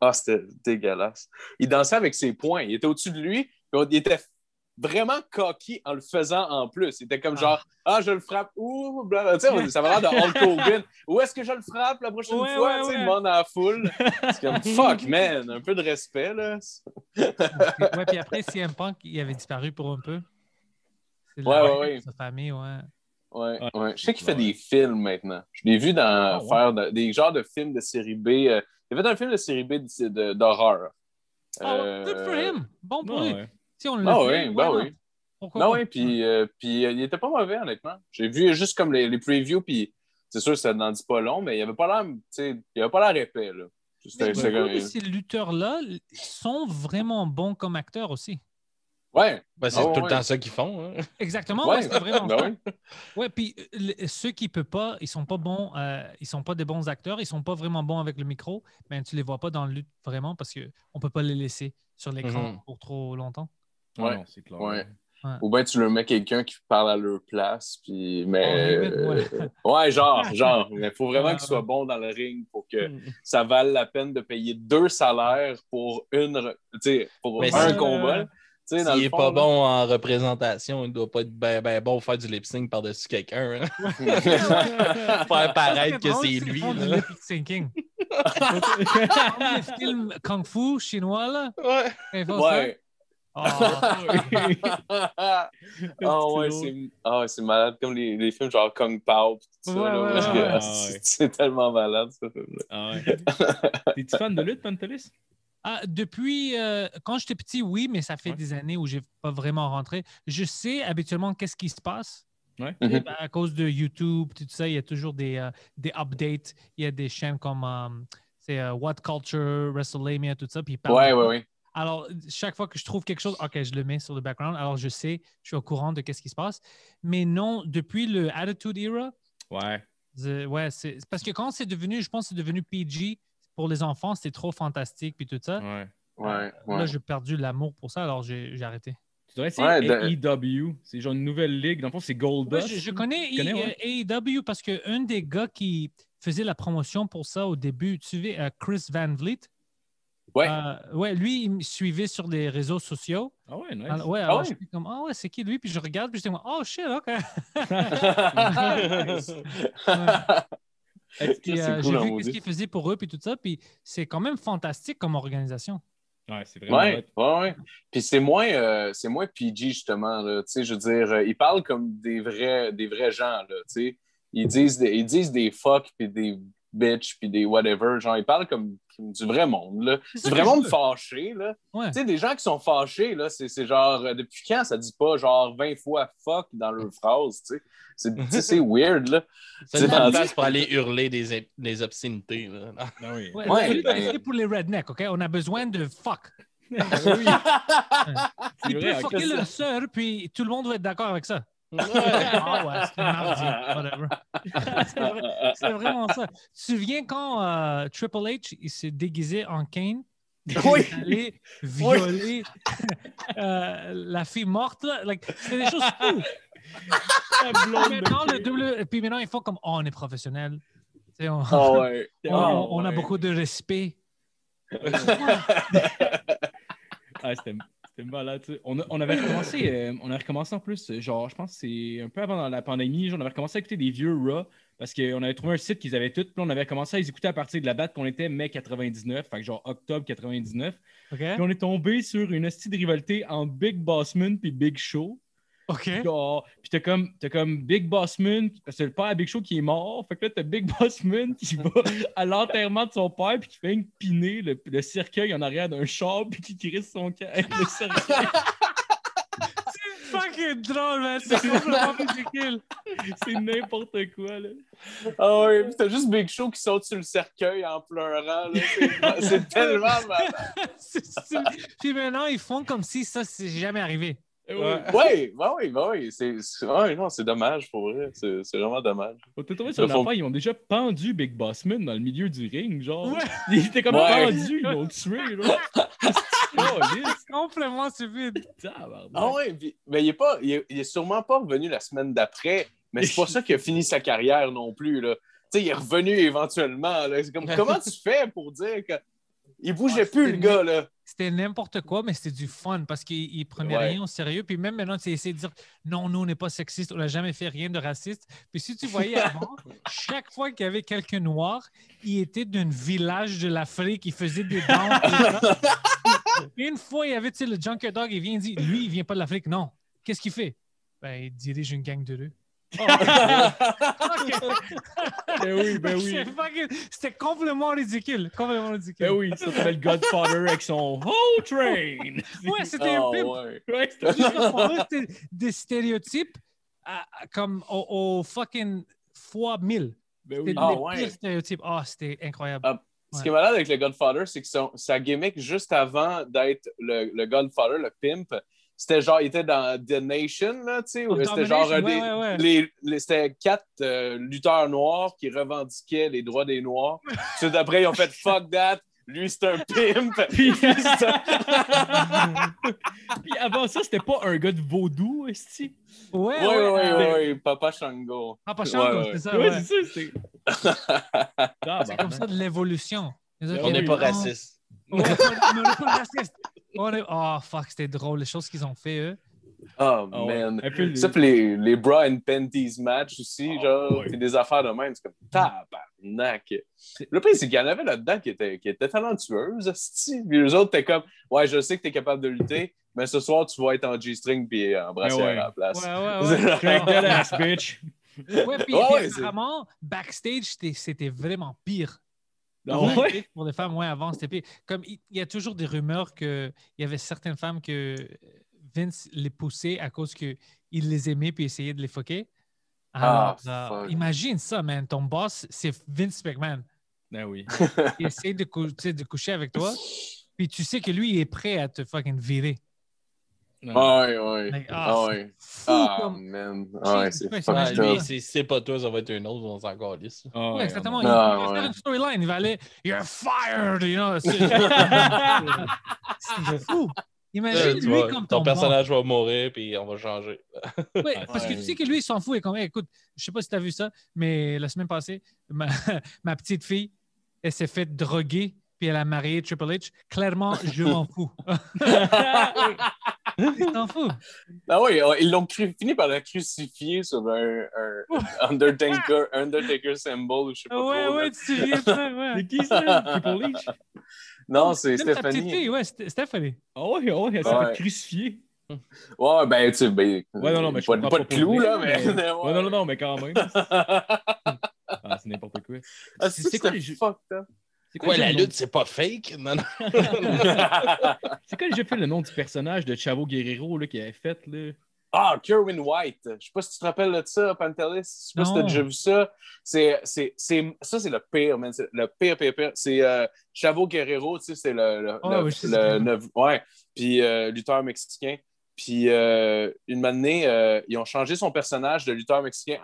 Ah, c'était dégueulasse. Il dansait avec ses poings. Il était au-dessus de lui. Il était vraiment coquille en le faisant en plus. Il était comme ah. genre Ah, je le frappe. Ouh, blablabla. Bla. Ça va l'air de Hulk Hogan. Où est-ce que je le frappe la prochaine fois? Ouais, Le monde à la foule. C'est comme Fuck, man. Un peu de respect, là. ouais, puis après, CM Punk, il avait disparu pour un peu. C'est ouais, ouais, ouais. Sa famille, ouais. Ouais, ouais. Je sais qu'il fait des films maintenant. Je l'ai vu dans, ah, faire des genres de films de série B. Euh, il a fait un film de série B d'horreur. Ah, euh... good for him! Bon pour ah, lui! Si on ah, l'a voit. ben oui. Pourquoi non, oui, puis, euh, puis euh, il était pas mauvais, honnêtement. J'ai vu juste comme les, previews, puis c'est sûr que ça n'en dit pas long, mais il avait pas il avait pas l'air épais, là. ces lutteurs-là sont vraiment bons comme acteurs aussi. Ouais. Ben, c'est ah tout le temps ça qu'ils font. Hein. Exactement, c'est vraiment ben Ouais. puis ceux qui ne peuvent pas, ils sont pas bons, euh, ils sont pas des bons acteurs, ils ne sont pas vraiment bons avec le micro, mais ben, tu ne les vois pas dans le lutte vraiment parce qu'on ne peut pas les laisser sur l'écran mm-hmm. pour trop longtemps. Oui, ah c'est clair. Ou bien tu leur mets quelqu'un qui parle à leur place, puis mais ah, euh, ouais, genre, genre, il faut vraiment qu'ils soient bons dans le ring pour que mm. ça vale la peine de payer deux salaires pour une, un combat il est pas bon en représentation, il doit pas être ben, ben bon faire du lip sync par-dessus quelqu'un. Hein. faire paraître que c'est lui. Le du lip syncing. films Kung Fu chinois, là. Ouais. ouais. oh, oh ouais, c'est malade. Comme les, films genre Kung Pao tout ça. c'est tellement malade ce film T'es-tu fan de lutte, Pantelis? Ah, depuis, euh, quand j'étais petit, oui, mais ça fait des années où j'ai pas vraiment rentré. Je sais habituellement qu'est-ce qui se passe. Mhm. Ben, à cause de YouTube, tout ça, il y a toujours des, euh, des updates. Il y a des chaînes comme euh, What Culture, WrestleMania, tout ça. Oui, oui, oui. Alors, chaque fois que je trouve quelque chose, OK, je le mets sur le background. Alors, je sais, je suis au courant de qu'est-ce qui se passe. Mais non, depuis le Attitude Era. Ouais. ouais, c'est parce que quand c'est devenu, je pense, c'est devenu PG pour les enfants, c'était trop fantastique, puis tout ça. Ouais. Ouais, Là, j'ai perdu l'amour pour ça, alors j'ai arrêté. Tu devrais essayer ouais, e C'est genre une nouvelle ligue. Dans le fond, c'est Gold je, connais, AEW parce que un des gars qui faisait la promotion pour ça au début, tu sais, euh, Chris Van Vliet. Ouais. Euh, ouais, lui, il me suivait sur les réseaux sociaux. Ah ouais, nice. ouais, ah, ah ouais, c'est qui lui? Puis je regarde, puis je dis, oh shit, ok. Euh, j'ai vu ce qu'ils faisaient pour eux, puis tout ça. Puis c'est quand même fantastique comme organisation. Ouais, c'est vraiment. Ouais, ouais, Puis c'est moins, euh, c'est moins PG, justement. Là, je veux dire, euh, ils parlent comme des vrais, des vrais gens. Là, sais ils, disent, ils disent des fuck, puis des bitch puis des whatever. Genre, ils parlent comme du vrai monde, là. Du vrai monde fâché, là. Tu sais, des gens qui sont fâchés, là, c'est genre, euh, depuis quand ça dit pas genre 20 fois fuck dans leur phrase, tu sais. C'est weird, là. C'est une place pour aller hurler des, des obscénités, là. Non, ah oui. ouais, ben, pour les rednecks, OK? On a besoin de fuck. Ils peuvent « fucker leur sœur, puis tout le monde va être d'accord avec ça ouais, ah whatever. c'est vraiment ça. Tu te souviens quand euh, Triple H il s'est déguisé en Kane? Il oui. violer euh, la fille morte. Like, c'était des choses fous. Euh, maintenant, Puis maintenant, il faut comme oh, on est professionnel. Ah ah on... a beaucoup de respect. ah, on, avait recommencé, euh, on recommencé en plus, genre, je pense que c'est un peu avant la pandémie, genre, on avait recommencé à écouter des vieux Raw parce qu'on avait trouvé un site qu'ils avaient tout, puis on avait commencé à les écouter à partir de la date qu'on était mai 99, fait genre octobre 99. Puis on est tombé sur une hostie de rivalité entre Big Bossman puis Big Show. OK. puis t'as comme, comme Big Boss Moon, parce que le père à Big Show qui est mort. Fait que là, t'as Big Boss Moon qui va à l'enterrement de son père, puis qui fait une piner le, cercueil en arrière d'un char, puis qui crisse son cœur le cercueil. c'est fucking drôle, man. C'est complètement ridicule. C'est n'importe quoi, là. Ah oui, puis t'as juste Big Show qui saute sur le cercueil en pleurant, C'est tellement mal. puis maintenant, ils font comme si ça, s'est jamais arrivé. Eh oui, oui, oui, C'est non, c'est dommage pour vrai. C'est vraiment dommage. Faut te sur la fin, ils ont déjà pendu Big Bossman dans le milieu du ring, genre. Il était comme pendu, ils l'ont tué, là. c'est complètement stupide. Ah ouais, mais il est pas, il est, sûrement pas revenu la semaine d'après. Mais c'est pas ça qu'il a fini sa carrière non plus, là. il est revenu éventuellement. Là. comme, comment tu fais pour dire que il bougeait plus, le gars, là. C'était n'importe quoi, mais c'était du fun parce qu'il prenait rien au sérieux. Puis même maintenant, tu essayer de dire non, nous, on n'est pas sexiste, on n'a jamais fait rien de raciste. Puis si tu voyais avant, chaque fois qu'il y avait quelqu'un noir, il était d'un village de l'Afrique, il faisait des danses. une fois, il y avait le Junker Dog, il vient dit « lui, il vient pas de l'Afrique. Non. Qu'est-ce qu'il fait? Ben, il dirige une gang de deux. » Oh. ben oui, ben oui. C'était complètement ridicule. Complètement ridicule. Ben oui, ça s'appelle Godfather avec son whole train. Ouais, c'était oh, ah, pimp c'était des stéréotypes comme au, fucking fois mille. Ben c'était les ah, pires stéréotypes. Ah, c'était incroyable. ce qui est malade avec le Godfather, c'est que son, sa gimmick, juste avant d'être le Godfather, le pimp, c'était genre, il était dans The Nation, là, tu sais, c'était genre euh, des, c'était quatre euh, lutteurs noirs qui revendiquaient les droits des Noirs. Tout d'après, ils ont fait fuck that, lui, c'est un pimp. Puis, avant ça, c'était pas un gars de vaudou, est Ouais, ouais, ouais, ouais, Papa Shango. Papa Shango, c'est ça. c'est ça. Ah, c'est bah, comme ben. ça de l'évolution. Eh on n'est pas raciste. On n'est pas raciste. Oh, fuck, c'était drôle, les choses qu'ils ont fait, eux. Oh, man. Ça, puis les, les bras and panties match aussi, genre, c'est des affaires de même. C'est comme tabarnak. Le pire, c'est qu'il y en avait là-dedans qui étaient, qui étaient talentueuses, Puis les autres t'es comme, ouais, je sais que t'es capable de lutter, mais ce soir, tu vas être en G-string puis euh, en brassière à la place. Ouais, ouais, ouais. bitch. ouais, puis apparemment, backstage, c'était vraiment pire. Ah pour les femmes, moins avant, c'était Comme il y a toujours des rumeurs qu'il y avait certaines femmes que Vince les poussait à cause qu'il les aimait puis essayait de les foquer. Ah, euh, imagine ça, man. Ton boss, c'est Vince McMahon. Ben oui. il essaie de, de coucher avec toi, puis tu sais que lui, il est prêt à te fucking virer. Ah ouais, ouais. Ah, ah, ouais. Fou, ah, comme... Ah, c'est pas si c'est pas toi, ça va être un autre, on s'en calisse. Oui, ouais, exactement. il va faire une storyline, il va aller You're fired, you know. C'est fou. Imagine lui comme ton, ton personnage va mourir puis on va changer. oui, parce que tu sais que lui, il s'en fout. Et comme, écoute, je sais pas si tu as vu ça, mais la semaine passée, ma, ma petite fille, elle s'est faite droguer puis elle a marié Triple H. Clairement, je m'en fous. Ils t'en fous. Ben oui, oh, ils l'ont fini par la crucifier sur un, Undertaker, symbol ou je sais pas ouais, Ouais, ouais, tu te souviens C'est qui ça? Triple H? Non, c'est Stéphanie. ouais, Stéphanie. Oh, ah oui, ah oh, elle s'est fait crucifier. Ouais, ben, tu sais, ben, ouais, non, non, mais pas, de clou, là, mais... Ouais. non, non, mais quand même. Ah, c'est n'importe quoi. c'est quoi les jeux... C'est quoi la lutte, c'est pas fake? Non, c'est quoi j'ai fait le nom du personnage de Chavo Guerrero là, qui avait fait? Ah, Kerwin White. Je sais pas si tu te rappelles de ça, Pantelis. Je sais pas si si as déjà vu ça. C'est, c'est, c'est, ça, c'est le pire, man. le pire, pire, pire. C'est euh, Chavo Guerrero, tu sais, c'est le, le, ah, ouais. Puis euh, lutteur mexicain. Puis euh, une manée, ils ont changé son personnage de lutteur mexicain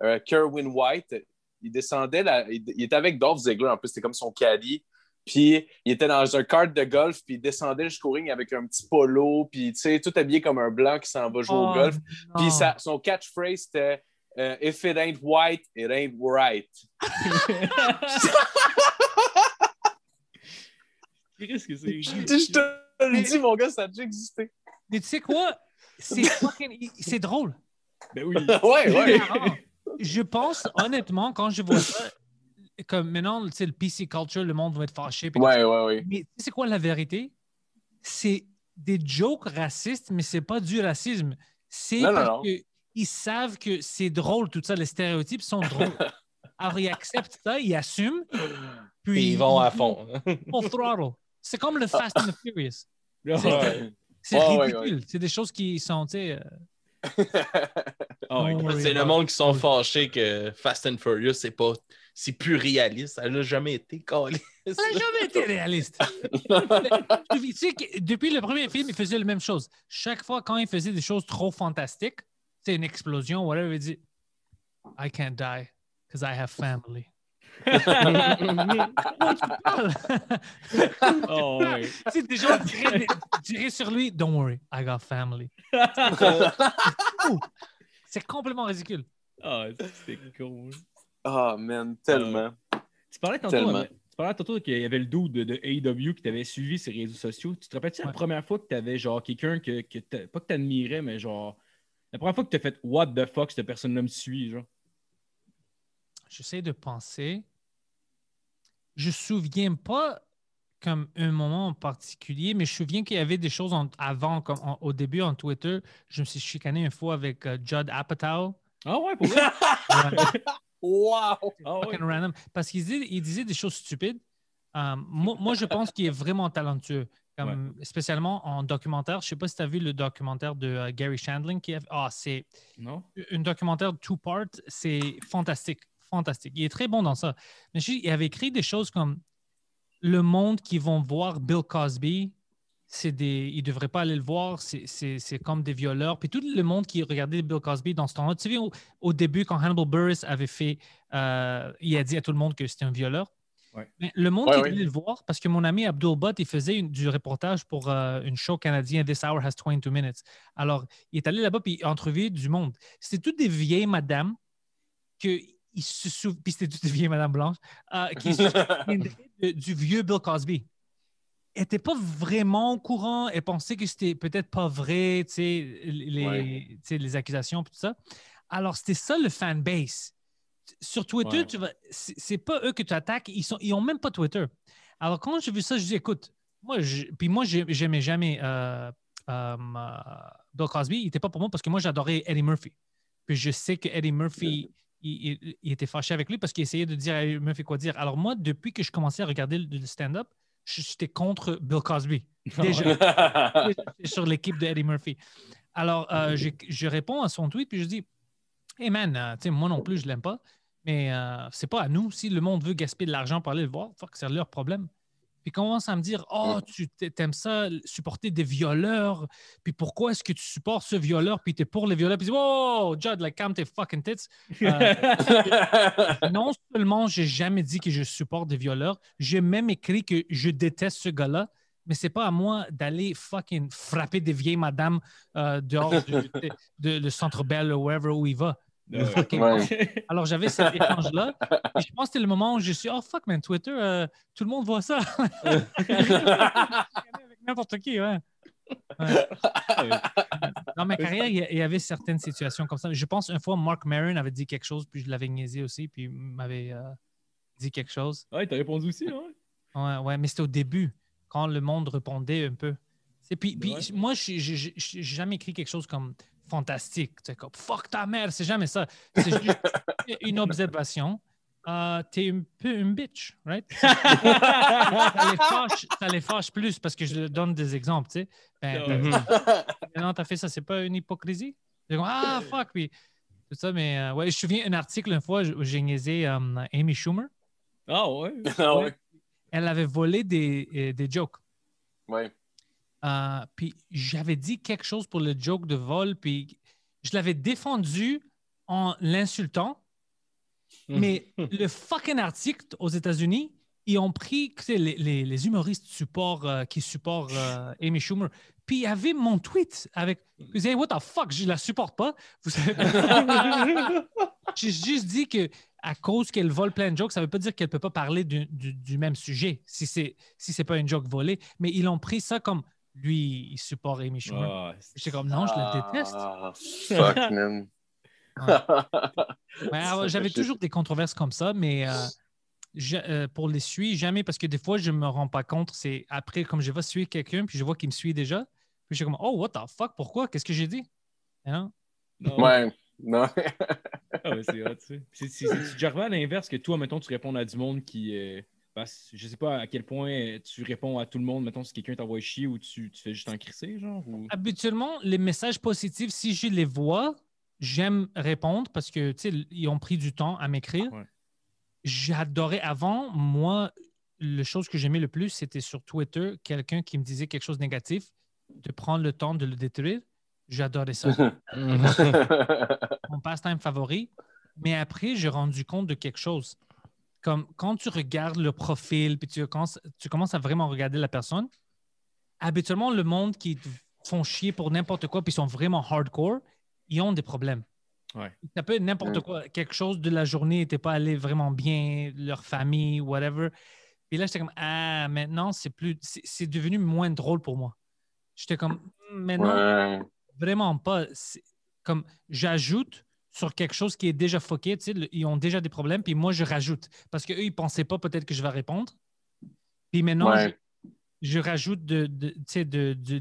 en Kerwin White il descendait, il, était avec Dolph Ziggler en plus, c'était comme son caddie. Puis il était dans un cart de golf, puis il descendait jusqu'au ring avec un petit polo, puis tu sais, tout habillé comme un blanc qui s'en va jouer au oh, golf. Puis son catchphrase c'était euh, If it ain't white, it ain't right. Qu'est-ce que c'est? Je te le dis, mon gars, ça a déjà existé. Mais tu sais quoi? C'est drôle. Ben oui. ouais, ouais je pense, honnêtement, quand je vois ça, comme maintenant, tu le PC culture, le monde va être fâché. Oui, oui, oui. Mais c'est quoi la vérité? C'est des jokes racistes, mais c'est pas du racisme. C'est parce non, ils savent que c'est drôle, tout ça, les stéréotypes sont drôles. Alors, ils acceptent ça, ils assument, puis... ils vont à fond. throttle. C'est comme le ah. Fast and the Furious. C'est ridicule. C'est des choses qui sont, tu euh, Oh oh c'est le monde qui sont fâchés que Fast and Furious, c'est pas. C'est plus réaliste. Elle n'a jamais été réaliste. Elle n'a jamais été réaliste. depuis le premier film, il faisait la même chose. Chaque fois, quand il faisait des choses trop fantastiques, c'est une explosion, whatever, il dit I can't die because I have family tu oh, Tu sais, déjà, sur lui, don't worry, I got family. c'est complètement ridicule. Ah, c'est cool. oh, hein. ah, man, tellement. Euh, euh, tu parlais tantôt. qu'il y avait le dude de, AEW qui t'avait suivi sur les réseaux sociaux. Tu te rappelles-tu la première fois que t'avais genre quelqu'un que, que pas que admirais, mais genre la première fois que t'as fait What the fuck cette personne-là me suit, genre? J'essaie de penser je ne souviens pas comme un moment en particulier, mais je me souviens qu'il y avait des choses avant, comme au début en Twitter. Je me suis chicané une fois avec euh, Judd Apatow. Ah ouais, pour Wow! Ah random. Parce qu'il disait, des choses stupides. Euh, moi, je pense qu'il est vraiment talentueux. Comme, Spécialement en documentaire. Je ne sais pas si tu as vu le documentaire de euh, Gary Shandling. Qui Ah, c'est un documentaire two-part. C'est fantastique fantastique. Il est très bon dans ça. Mais il avait écrit des choses comme le monde qui vont voir Bill Cosby, c'est des, devrait devraient pas aller le voir, c'est comme des violeurs. Puis tout le monde qui regardait Bill Cosby dans ce temps-là, tu sais, au, début, quand Hannibal Burris avait fait, euh, il a dit à tout le monde que c'était un violeur. le monde est qui le voir, parce que mon ami Abdul Butt, il faisait du reportage pour euh, une show canadienne, This Hour Has 22 Minutes. Alors, il est allé là-bas puis il a entrevu du monde. C'était toutes des vieilles madames que il se souvient, puis c'était du vieille Madame Blanche, euh, qui du vieux Bill Cosby. Elle n'était pas vraiment au courant, elle pensait que c'était peut-être pas vrai, les, sais, les accusations, tout ça. Alors, c'était ça le fanbase. Sur Twitter, ouais. tu vas, c'est pas eux que tu attaques, ils n'ont ils même pas Twitter. Alors, quand j'ai vu ça, je dis, écoute, moi, je, puis moi, j'aimais jamais euh, euh, Bill Cosby, il n'était pas pour moi parce que moi, j'adorais Eddie Murphy. Puis je sais que Eddie Murphy, il, était fâché avec lui parce qu'il essayait de dire à Eddie Murphy quoi dire. Alors moi, depuis que je commençais à regarder le, stand-up, j'étais contre Bill Cosby. Déjà, sur l'équipe de Eddie Murphy. Alors, euh, je, réponds à son tweet, puis je dis Hey man, euh, moi non plus, je l'aime pas, mais euh, c'est pas à nous. Si le monde veut gasper de l'argent pour aller le voir, que c'est leur problème puis commence à me dire Oh, tu aimes ça, supporter des violeurs, puis pourquoi est-ce que tu supportes ce violeur, puis tu es pour les violeurs, puis Oh, Judd, like, calm tes fucking tits. Euh, non seulement j'ai jamais dit que je supporte des violeurs, j'ai même écrit que je déteste ce gars-là, mais c'est pas à moi d'aller fucking frapper des vieilles madames euh, dehors du centre Bell ou wherever où il va. Alors, j'avais cet échange-là. Je pense que c'était le moment où je suis Oh fuck, man, Twitter, euh, tout le monde voit ça. Avec n'importe qui, ouais. Dans ma carrière, il y avait certaines situations comme ça. Je pense une fois, Mark Marin avait dit quelque chose, puis je l'avais niaisé aussi, puis il m'avait euh, dit quelque chose. Ouais, as répondu aussi, hein? Ouais, ouais mais c'était au début, quand le monde répondait un peu. Et puis, puis moi, je n'ai jamais écrit quelque chose comme fantastique. tu es comme fuck ta mère, c'est jamais ça. C'est juste une observation. Euh, t'es un peu une bitch, right? ça, les fâche, ça, les fâche, plus parce que je donne des exemples, tu sais. Ben, ben, mhm. ben, non, t'as fait ça, c'est pas une hypocrisie? ah, euh. fuck, puis tout ça, mais euh, ouais, je me souviens d'un article une fois où j'ai niaisé euh, Amy Schumer. Ah, ah ouais. Elle avait volé des, des jokes. Ouais. Euh, puis j'avais dit quelque chose pour le joke de vol, puis je l'avais défendu en l'insultant. Mm. Mais le fucking article aux États-Unis, ils ont pris les, humoristes support, euh, qui supportent euh, Amy Schumer. Puis il y avait mon tweet avec vous What the fuck, je la supporte pas. J'ai juste dit que à cause qu'elle vole plein de jokes, ça veut pas dire qu'elle peut pas parler du, même sujet si c'est n'est pas une joke volée. Mais ils ont pris ça comme lui, il supporte Amy Schumer. Ah, J'étais comme, non, je le déteste. Ah, fuck, man. J'avais toujours des controverses comme ça, mais euh, euh, pour les suivre, jamais, parce que des fois, je ne me rends pas compte. C'est après, comme je vais suivre quelqu'un, puis je vois qu'il me suit déjà, puis je suis comme, oh, what the fuck, pourquoi? Qu'est-ce que j'ai dit? Non. Ouais. Non. Ah, c'est à l'inverse que toi, mettons, tu réponds à du monde qui. Euh je ne je sais pas à quel point tu réponds à tout le monde, maintenant. si quelqu'un t'envoie chier ou tu, fais juste un crissé genre. Habituellement, les messages positifs, si je les vois, j'aime répondre parce que, tu ils ont pris du temps à m'écrire. J'adorais avant, moi, la chose que j'aimais le plus, c'était sur Twitter, quelqu'un qui me disait quelque chose de négatif, de prendre le temps de le détruire. J'adorais ça. Mon passe-temps favori. Mais après, j'ai rendu compte de quelque chose comme quand tu regardes le profil, puis tu commences, tu commences à vraiment regarder la personne, habituellement, le monde qui te font chier pour n'importe quoi, puis sont vraiment hardcore, ils ont des problèmes. Ouais. Ça peut être n'importe quoi. Quelque chose de la journée n'était pas allé vraiment bien, leur famille, whatever. Puis là, j'étais comme, ah, maintenant, c'est plus, c'est devenu moins drôle pour moi. J'étais comme, hmm, maintenant, vraiment pas. Comme, j'ajoute sur quelque chose qui est déjà foqué, ils ont déjà des problèmes, puis moi, je rajoute. Parce qu'eux, ils ne pensaient pas peut-être que je vais répondre. Puis maintenant, je, rajoute de,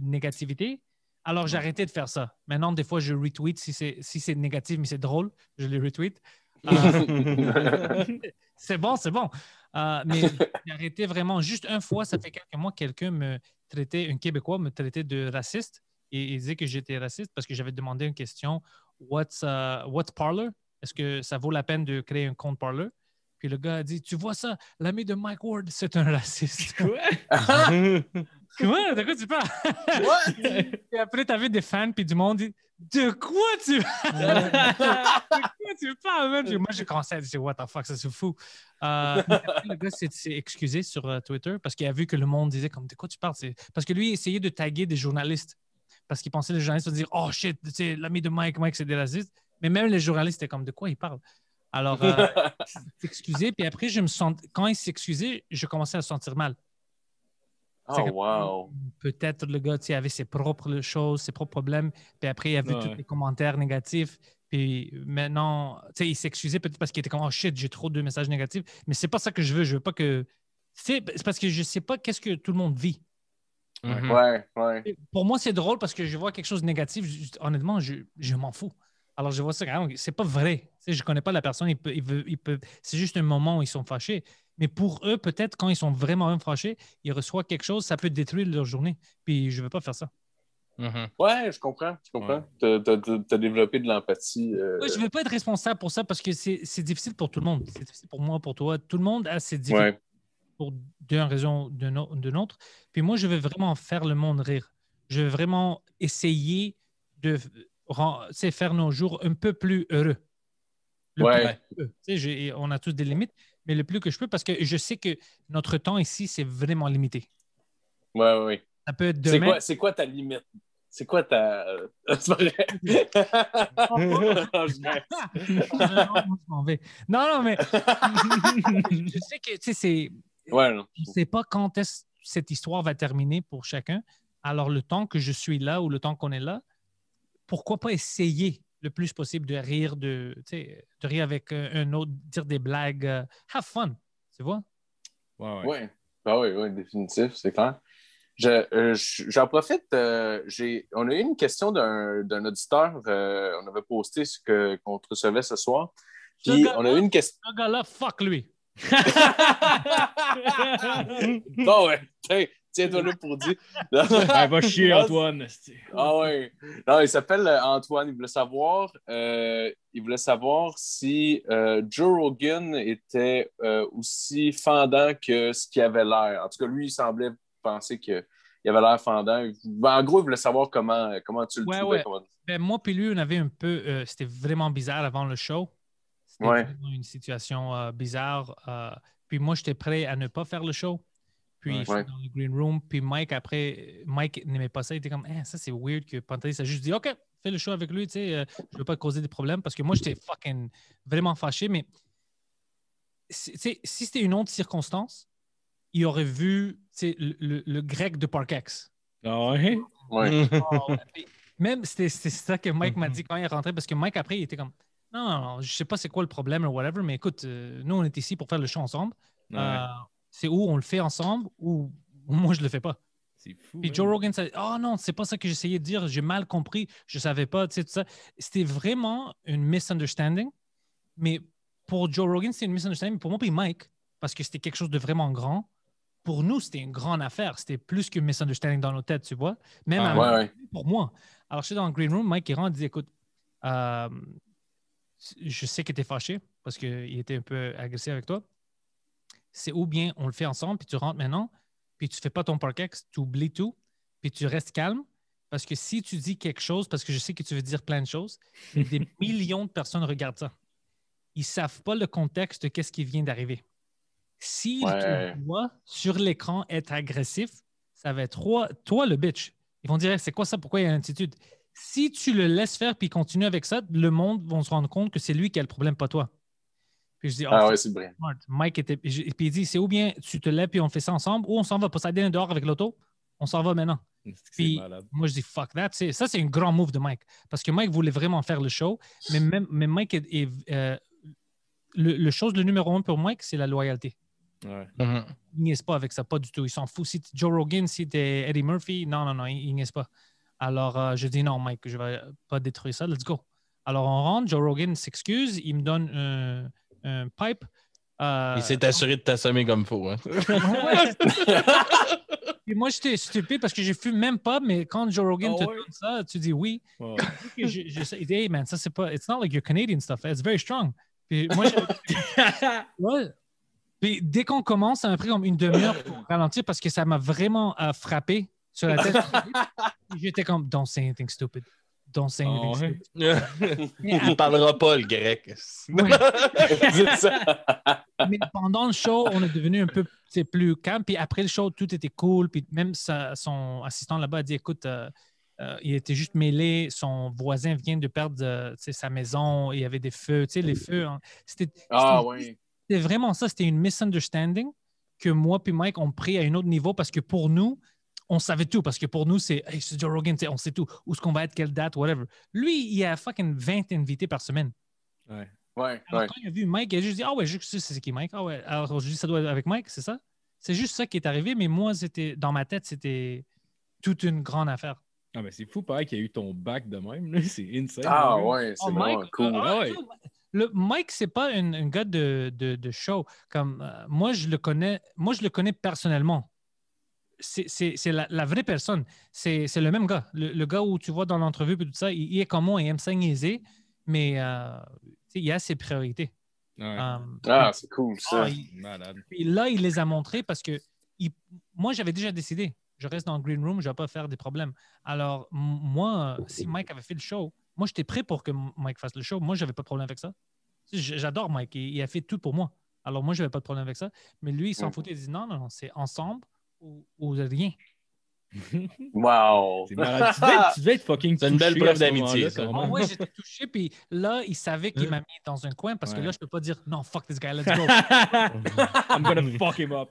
négativité. Alors, j'ai arrêté de faire ça. Maintenant, des fois, je retweet si c'est, si c'est négatif, mais c'est drôle, je le retweet. Euh, c'est bon, c'est bon. Euh, mais j'ai arrêté vraiment juste une fois, ça fait quelques mois, quelqu'un me traitait, un Québécois me traitait de raciste et il disait que j'étais raciste parce que j'avais demandé une question Uh, what's, Parler? Est-ce que ça vaut la peine de créer un compte Parler? Puis le gars a dit Tu vois ça, l'ami de Mike Ward, c'est un raciste. Quoi De quoi tu parles Et après, t'avais des fans, puis du monde dit De quoi tu parles De quoi tu parles, même? moi, je conseille. « à dire What the fuck, ça c'est fou. Euh, le gars s'est excusé sur euh, Twitter parce qu'il a vu que le monde disait comme, De quoi tu parles Parce que lui, il essayait de taguer des journalistes parce qu'ils pensaient les journalistes se dire Oh shit, l'ami de Mike, Mike, c'est des racistes. Mais même les journalistes étaient comme De quoi ils parlent Alors, euh, s'excuser. Puis après, je me quand ils s'excusaient, je commençais à sentir mal. Oh, wow. Peut-être le gars avait ses propres choses, ses propres problèmes. Puis après, il y avait tous les commentaires négatifs. Puis maintenant, il s'excusait peut-être parce qu'il était comme Oh shit, j'ai trop de messages négatifs. Mais c'est pas ça que je veux. Je veux pas que. C'est parce que je sais pas qu'est-ce que tout le monde vit ouais, mm-hmm. Pour moi, c'est drôle parce que je vois quelque chose de négatif. honnêtement, je, m'en fous. Alors, je vois ça, c'est pas vrai. Je je connais pas la personne. Il c'est juste un moment où ils sont fâchés. Mais pour eux, peut-être, quand ils sont vraiment fâchés, ils reçoivent quelque chose, ça peut détruire leur journée. Puis, je veux pas faire ça. Oui, mm-hmm. Ouais, je comprends. Je comprends. Tu as, développé de l'empathie. Euh, je ne veux pas être responsable pour ça parce que c'est difficile pour tout le monde. C'est difficile pour moi, pour toi. Tout le monde a ses difficultés pour d'une raison ou d'une autre. Puis moi, je veux vraiment faire le monde rire. Je veux vraiment essayer de faire nos jours un peu plus heureux. Le ouais. plus on a tous des limites, mais le plus que je peux, parce que je sais que notre temps ici, c'est vraiment limité. Oui, oui. Ouais. Ça peut être demain. C'est quoi, ta limite? C'est quoi ta. Euh, non, non, mais. je sais que, tu sais, on ne sait pas quand cette histoire va terminer pour chacun. Alors, le temps que je suis là ou le temps qu'on est là, pourquoi pas essayer le plus possible de rire, de, rire avec euh, un autre, dire des blagues. Euh, have fun, tu vois? Ah oui, définitif, c'est clair. Euh, j'en profite. on a eu une question d'un auditeur. on avait posté ce qu'on recevait ce soir. Puis on a eu une question. gars fuck lui. non, ouais, tiens-toi là pour dire. Elle ben, va chier, Antoine. ah ouais. Non, il s'appelle euh, Antoine. Il voulait savoir, euh, il voulait savoir si euh, Joe Rogan était aussi fendant que ce qu'il avait l'air. En tout cas, lui, il semblait penser que il avait l'air fendant. Ben, en gros, il voulait savoir comment, comment tu le ouais, trouvais. Ben, moi, puis lui, on avait un peu. C'était vraiment bizarre avant le show. C'était une situation euh, bizarre. Euh, puis moi, j'étais prêt à ne pas faire le show. Puis je dans le green room. Puis Mike, après, Mike n'aimait pas ça. Il était comme, eh, ça c'est weird que Pantelis a juste dit, OK, fais le show avec lui. Tu sais, euh, je veux pas causer des problèmes parce que moi, j'étais fucking vraiment fâché. Mais si c'était une autre circonstance, il aurait vu le, le, le, grec de Parkex. Ah ouais? Même c'était ça que Mike m'a dit quand il est rentré parce que Mike, après, il était comme, non, non, ne je sais pas c'est quoi le problème ou whatever, mais écoute, euh, nous, on est ici pour faire le show ensemble. Euh, c'est où on le fait ensemble ou moi, je le fais pas. C'est fou. Et Joe Rogan, ça, oh non, c'est pas ça que j'essayais de dire, j'ai mal compris, je savais pas, tu sais, tout ça. C'était vraiment une misunderstanding, mais pour Joe Rogan, c'est une misunderstanding, mais pour moi, puis Mike, parce que c'était quelque chose de vraiment grand pour nous, c'était une grande affaire. C'était plus qu'une misunderstanding dans nos têtes, tu vois. Même ah, pour moi. Alors, je suis dans le green room, Mike il dit écoute, euh, je sais que tu es fâché parce qu'il était un peu agressif avec toi. C'est ou bien on le fait ensemble, puis tu rentres maintenant, puis tu ne fais pas ton parquet, tu oublies tout, puis tu restes calme. Parce que si tu dis quelque chose, parce que je sais que tu veux dire plein de choses, des millions de personnes regardent ça. Ils ne savent pas le contexte de qu'est-ce qui vient d'arriver. Si sur l'écran être agressif, ça va être toi, toi le bitch. Ils vont dire c'est quoi ça, pourquoi il y a une attitude si tu le laisses faire puis continue avec ça, le monde va se rendre compte que c'est lui qui a le problème, pas toi. Puis je dis, ah, ah c'est vrai. Mike était. puis il dit, c'est ou bien tu te lèves puis on fait ça ensemble, ou on s'en va. Poseidon dehors avec l'auto, on s'en va maintenant. Puis moi, je dis fuck that. Ça, c'est un grand move de Mike. Parce que Mike voulait vraiment faire le show. Mais, même, Mike est. Euh, le, chose, le numéro un pour Mike, c'est la loyauté. Ouais. n'y -hmm. pas avec ça, pas du tout. Il s'en fout. Si Joe Rogan, si t'es Eddie Murphy, non, non, non, il, n'est est pas. Alors, euh, je dis non, Mike, je ne vais pas détruire ça, let's go. Alors, on rentre, Joe Rogan s'excuse, il me donne un, pipe. Euh, il s'est assuré de t'assommer comme faux. Hein? moi, j'étais stupide parce que je fume même pas, mais quand Joe Rogan ah te donne ça, tu dis oui. Il dit « hey man, ça c'est pas, it's not like your Canadian stuff, it's very strong. dès qu'on commence, ça m'a pris comme une demi-heure pour ralentir parce que ça m'a vraiment euh, frappé sur la tête. J'étais comme, don't say anything stupid. Don't say anything ah stupid. Il ne parlera pas le grec. Mais pendant le show, on est devenu un peu plus calme. Puis après le show, tout était cool. Puis même son assistant là-bas a dit, écoute, euh, euh, il était juste mêlé, son voisin vient de perdre euh, sa maison, il y avait des feux, Tu sais, les feux. Hein. C'était ah, vraiment ça, c'était une misunderstanding que moi puis Mike ont pris à un autre niveau parce que pour nous, on savait tout parce que pour nous, c'est Joe Rogan, on sait tout. Où est-ce qu'on va être, quelle date, whatever. Lui, il a fucking 20 invités par semaine. Ouais. Ouais, ouais. Quand il a vu Mike, il a juste dit Ah ouais, je sais c'est qui Mike. Ah ouais. Alors, je dis Ça doit être avec Mike, c'est ça C'est juste ça qui est arrivé, mais moi, c'était dans ma tête, c'était toute une grande affaire. Ah, mais c'est fou, pareil, qu'il y a eu ton bac de même. C'est insane. Ah ouais, oh, c'est Mike, cool. Ah, ouais. Le Mike, c'est pas un, gars de, de, show. Comme, euh, moi, je le connais, moi, je le connais personnellement c'est la, vraie personne. C'est le même gars. Le, gars où tu vois dans l'entrevue tout ça, il, est comme moi, il aime s'agniser, mais euh, il a ses priorités. Euh, ah, c'est cool ça. Ah, là, il les a montrés parce que moi, j'avais déjà décidé. Je reste dans le green room, je ne vais pas faire des problèmes. Alors, moi, si Mike avait fait le show, moi, j'étais prêt pour que Mike fasse le show. Moi, je n'avais pas de problème avec ça. J'adore Mike. Il, a fait tout pour moi. Alors, moi, je n'avais pas de problème avec ça. Mais lui, il s'en foutait. Il dit non, non, non c'est ensemble ou rien. wow! Tu devais, tu être fucking C'est une belle preuve d'amitié. Ça. Oh, j'étais touché, puis là, il savait qu'il hein? m'a mis dans un coin parce que là, je peux pas dire non, fuck this guy, let's go. I'm gonna fuck him up.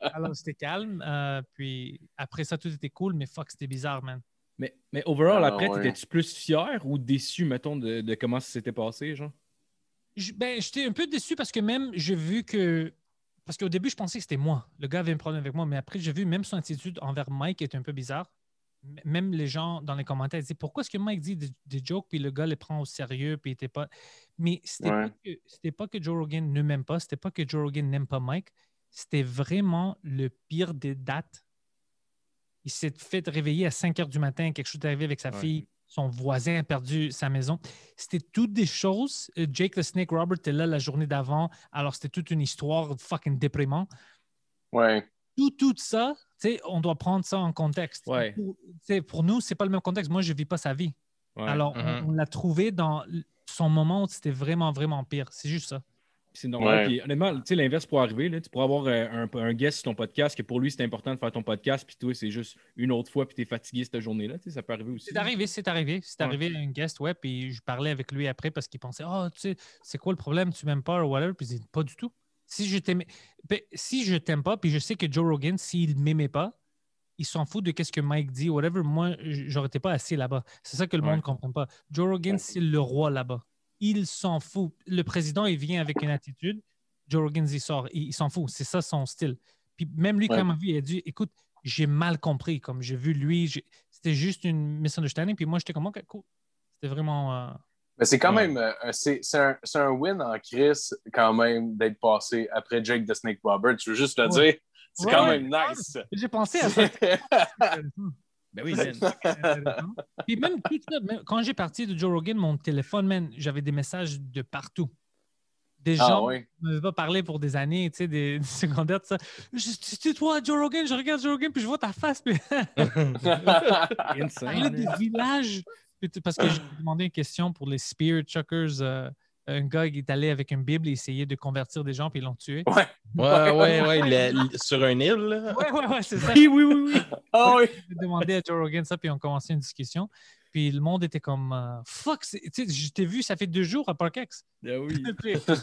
Alors, c'était calme, euh, puis après ça, tout était cool, mais fuck, c'était bizarre, man. Mais, mais overall, ah, après, t'étais-tu plus fier ou déçu, mettons, de, de comment ça s'était passé, genre? Ben, j'étais un peu déçu parce que même j'ai vu que. Parce qu'au début, je pensais que c'était moi. Le gars avait un problème avec moi, mais après, j'ai vu même son attitude envers Mike est un peu bizarre. Même les gens dans les commentaires disaient pourquoi est-ce que Mike dit des, jokes, puis le gars les prend au sérieux, puis était pas. Mais c'était n'était pas, que, Joe Rogan ne m'aime pas, c'était pas que Joe Rogan n'aime pas Mike, c'était vraiment le pire des dates. Il s'est fait réveiller à 5 heures du matin, quelque chose est arrivé avec sa fille son voisin a perdu sa maison. C'était toutes des choses. Euh, Jake the Snake Robert était là la journée d'avant, alors c'était toute une histoire fucking déprimant. Ouais. Tout, tout ça, on doit prendre ça en contexte. Ouais. Pour, pour nous, c'est pas le même contexte. Moi, je vis pas sa vie. Alors, on, mhm. on l'a trouvé dans son moment où c'était vraiment, vraiment pire. C'est juste ça. C'est normal. honnêtement, l'inverse pourrait arriver. Là, tu pourrais avoir euh, un, guest sur ton podcast que pour lui, c'est important de faire ton podcast, puis toi, c'est juste une autre fois, puis tu es fatigué cette journée-là. Tu sais, ça peut arriver aussi. C'est arrivé, c'est arrivé. C'est arrivé un guest, ouais, puis je parlais avec lui après parce qu'il pensait oh, tu sais, c'est quoi le problème, tu m'aimes pas, ou whatever. Puis il dit, « Pas du tout. Si je t'aime ben, si je t'aime pas, puis je sais que Joe Rogan, s'il m'aimait pas, il s'en fout de qu'est-ce que Mike dit, whatever. Moi, j'aurais été pas assis là-bas. C'est ça que le monde ne comprend pas. Joe Rogan, c'est le roi là-bas il s'en fout. Le président, il vient avec une attitude. Joe Rogan, sort, il, s'en fout. C'est ça son style. Puis même lui, comme quand il m'a vu, a dit Écoute, j'ai mal compris. Comme j'ai vu lui, c'était juste une misunderstanding. Puis moi, j'étais comme Ok, cool. C'était vraiment. Euh, Mais c'est quand même. Euh, euh, un, win en crise, quand même, d'être passé après Jake the Snake Roberts. Je veux juste le dire. C'est quand même nice. J'ai pensé à ça. Ben oui, Puis même tout ça, quand j'ai parti de Joe Rogan, mon téléphone, j'avais des messages de partout. Des ah gens ne m'avaient pas parlé pour des années, tu sais, des, secondaires, tout ça. C'est toi, Joe Rogan, je regarde Joe Rogan, puis je vois ta face. Puis... Il y a des villages. Parce que je demandais une question pour les Spirit Shuckers euh, » un gars qui est allé avec une Bible et essayer de convertir des gens, puis ils l'ont tué. Ouais, ouais, ouais, ouais sur un île. Là. Ouais, ouais, ouais, c'est ça. Oui, oui, oui. oui. Oh, oui. J'ai demandé à Joe Rogan ça, puis on commencé une discussion. Puis le monde était comme euh, Fuck, je t'ai vu, ça fait deux jours à Parkex. Ah ben oui. Hein.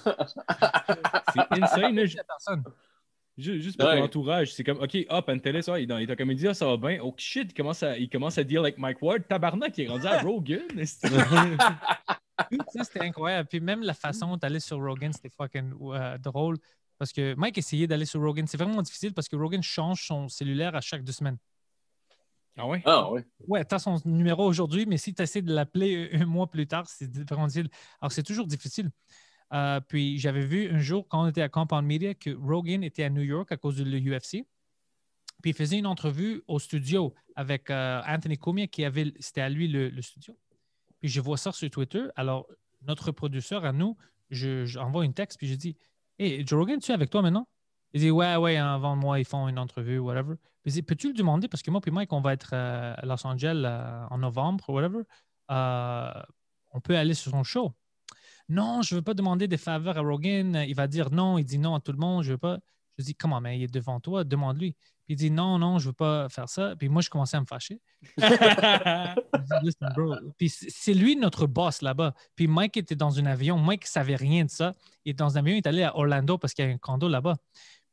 c'est insane. Hein. Là, je... personne. Juste pour l'entourage c'est comme, OK, hop, Antelis, ouais, il est comme dit, ça va bien. Oh shit, il commence à, il commence à Mike Ward. Tabarnak, il est rendu à Rogan. ça, c'était incroyable. Puis même la façon d'aller sur Rogan, c'était fucking euh, drôle. Parce que Mike essayait d'aller sur Rogan. C'est vraiment difficile parce que Rogan change son cellulaire à chaque deux semaines. Ah ouais? Ah ouais. Ouais, t'as son numéro aujourd'hui, mais si tu essaies de l'appeler euh, un mois plus tard, c'est vraiment difficile. Alors, c'est toujours difficile. Euh, puis j'avais vu un jour, quand on était à Compound Media, que Rogan était à New York à cause de l'UFC. Puis il faisait une entrevue au studio avec euh, Anthony Comia, qui avait, c'était à lui le, studio. Puis je vois ça sur Twitter. Alors, notre producteur à nous, j'envoie un texte, puis je dis Hey, Joe Rogan, tu es avec toi maintenant Il dit Ouais, ouais, hein, avant moi, ils font une entrevue, whatever. Puis Peux-tu le demander Parce que moi, puis Mike, on va être euh, à Los Angeles en novembre, whatever. on peut aller sur son show non, je ne veux pas demander des faveurs à Rogan. Il va dire non, il dit non à tout le monde, je veux pas. Je dis, comment, mais il est devant toi, demande-lui. Puis il dit, non, non, je ne veux pas faire ça. Puis moi, je commençais à me fâcher. Puis c'est lui notre boss là-bas. Puis Mike était dans un avion. Mike ne savait rien de ça. Il est dans un avion, il est allé à Orlando parce qu'il y a un condo là-bas.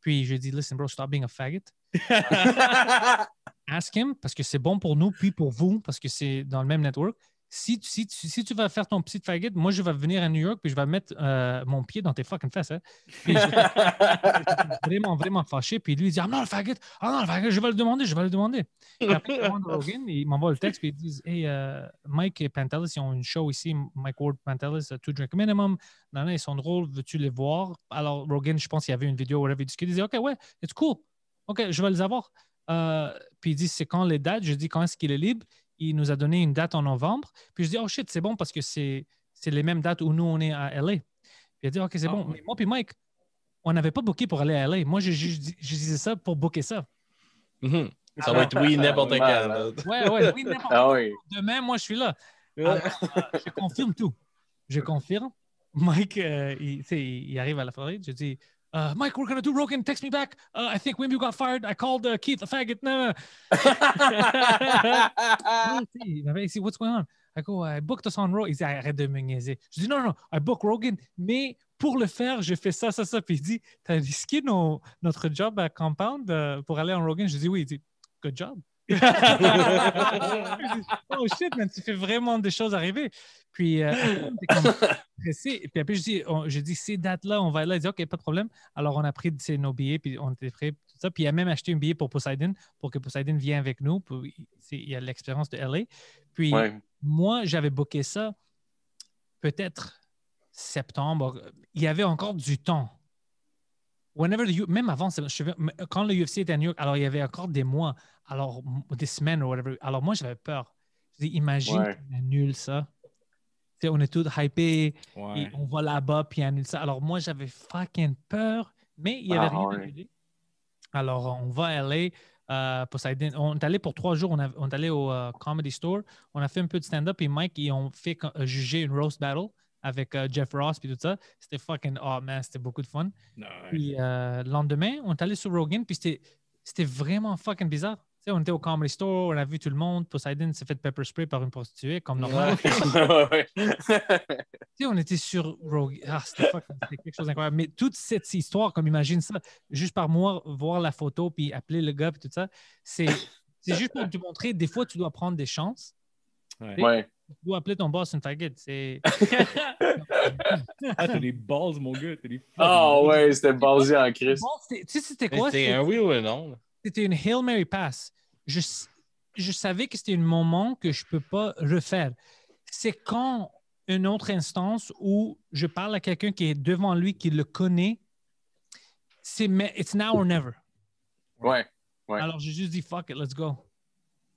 Puis je dis, listen, bro, stop being a faggot. Ask him parce que c'est bon pour nous, puis pour vous, parce que c'est dans le même network si, tu vas faire ton petit faggot, moi, je vais venir à New York puis je vais mettre euh, mon pied dans tes fucking fesses. Hein. Puis vraiment, vraiment fâché. Puis lui, il dit Ah non, le faggot, ah non, le faggot, je vais le demander, je vais le demander. Et après, il m'envoie le texte, puis il dit « Hey, euh, Mike et Pantelis, ils ont une show ici, Mike Ward Pantelis, uh, Two Drink Minimum. Non, non, ils sont drôles, veux-tu les voir Alors, Rogan, je pense qu'il y avait une vidéo, où il disait Ok, ouais, it's cool. Ok, je vais les avoir. Euh, puis il dit C'est quand les dates Je dis Quand est-ce qu'il est libre il nous a donné une date en novembre. Puis je dis, oh shit, c'est bon parce que c'est les mêmes dates où nous, on est à LA. Puis il a dit, OK, c'est ah bon. Mais moi, puis Mike, on n'avait pas booké pour aller à LA. Moi, je, disais ça pour booker ça. Mhm. Ça va être oui, euh, n'importe euh, quand. Ouais, ouais, oui, n'importe ah Demain, moi, je suis là. Euh, je confirme tout. Je confirme. Mike, il, il, arrive à la Floride. Je dis, uh, Mike, we're going to do Rogan. Text me back. Uh, I think Wimbu got fired. I called uh, Keith a faggot. No, no. il m'avait dit, what's going on? I go, I booked us on Rogan. Il dit, arrête de me niaiser. Je dis, non, non, I book Rogan, mais pour le faire, j'ai fait ça, ça, ça. Puis il dit, t'as risqué nos, notre job à Compound euh, pour aller en Rogan? Je dis, oui. Il dit, good job oh shit, mais tu fais vraiment des choses arriver. Puis, euh, Puis après, je dis, ces dates-là, on va là. Il dit, OK, pas de problème. Alors, on a pris nos billets, puis on était prêts, tout ça. Puis, il a même acheté un billet pour Poseidon, pour que Poseidon vienne avec nous. il y a l'expérience de LA. Puis, moi, j'avais booké ça peut-être septembre. Il y avait encore du temps même avant, quand le UFC était à New York, alors il y avait encore des mois, alors des semaines ou whatever. Alors moi, j'avais peur. Je dis, imagine ouais. qu'on annule ça. on est tous hypés, et on va là-bas, puis on annule ça. Alors moi, j'avais fucking peur, mais il n'y avait ah rien ouais. Alors on va aller. Euh, ça. On est allé pour trois jours, on, est allé au euh, Comedy Store, on a fait un peu de stand-up et Mike, ils ont fait euh, juger une roast battle avec euh, Jeff Ross puis tout ça. C'était fucking, oh man, c'était beaucoup de fun. Puis euh, le lendemain, on est allé sur Rogan, puis c'était vraiment fucking bizarre. on était au Comedy Store, on a vu tout le monde. Poseidon s'est fait pepper spray par une prostituée, comme normal. on était sur Rogan. Ah, c'était quelque chose d'incroyable. Mais toute cette histoire, comme imagine ça, juste par moi, voir la photo, puis appeler le gars, puis tout ça, c'est juste pour te montrer, des fois, tu dois prendre des chances. Ouais. Tu dois appeler ton boss une target. C'est. ah, t'as des balls, mon gars. T'as des Ah oh, ouais, c'était basé en Christ. Tu sais, c'était quoi? C'était un oui ou un non. C'était une Hail Mary Pass. Je, je savais que c'était un moment que je ne peux pas refaire. C'est quand une autre instance où je parle à quelqu'un qui est devant lui, qui le connaît, c'est it's now or never. Ouais. ouais. Alors j'ai juste dit fuck it, let's go.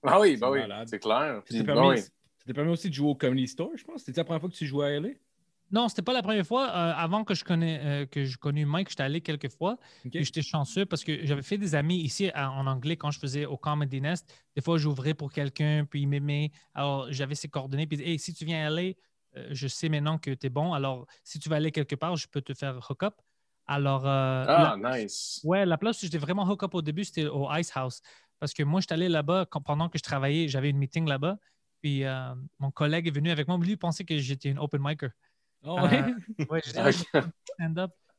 Ah oui, bah oui, c'est clair. c'est bah te permis aussi de jouer au Comedy Store, je pense. C'était la première fois que tu jouais à LA? Non, ce n'était pas la première fois. Euh, avant que je connais euh, que je connais Mike, j'étais allé quelques fois. et J'étais chanceux parce que j'avais fait des amis ici en anglais quand je faisais au Comedy Nest. Des fois, j'ouvrais pour quelqu'un, puis il m'aimait. Alors, j'avais ses coordonnées. Puis, si tu viens aller euh, je sais maintenant que tu es bon. Alors, si tu vas aller quelque part, je peux te faire hook-up. Alors, ah, nice. Ouais, la place où j'étais vraiment hook-up au début, c'était au Ice House. Parce que moi, j'étais allé là-bas pendant que je travaillais. J'avais une meeting là-bas. Puis euh, mon collègue est venu avec moi. Lui, il pensait que j'étais une open micer. Oh, ouais?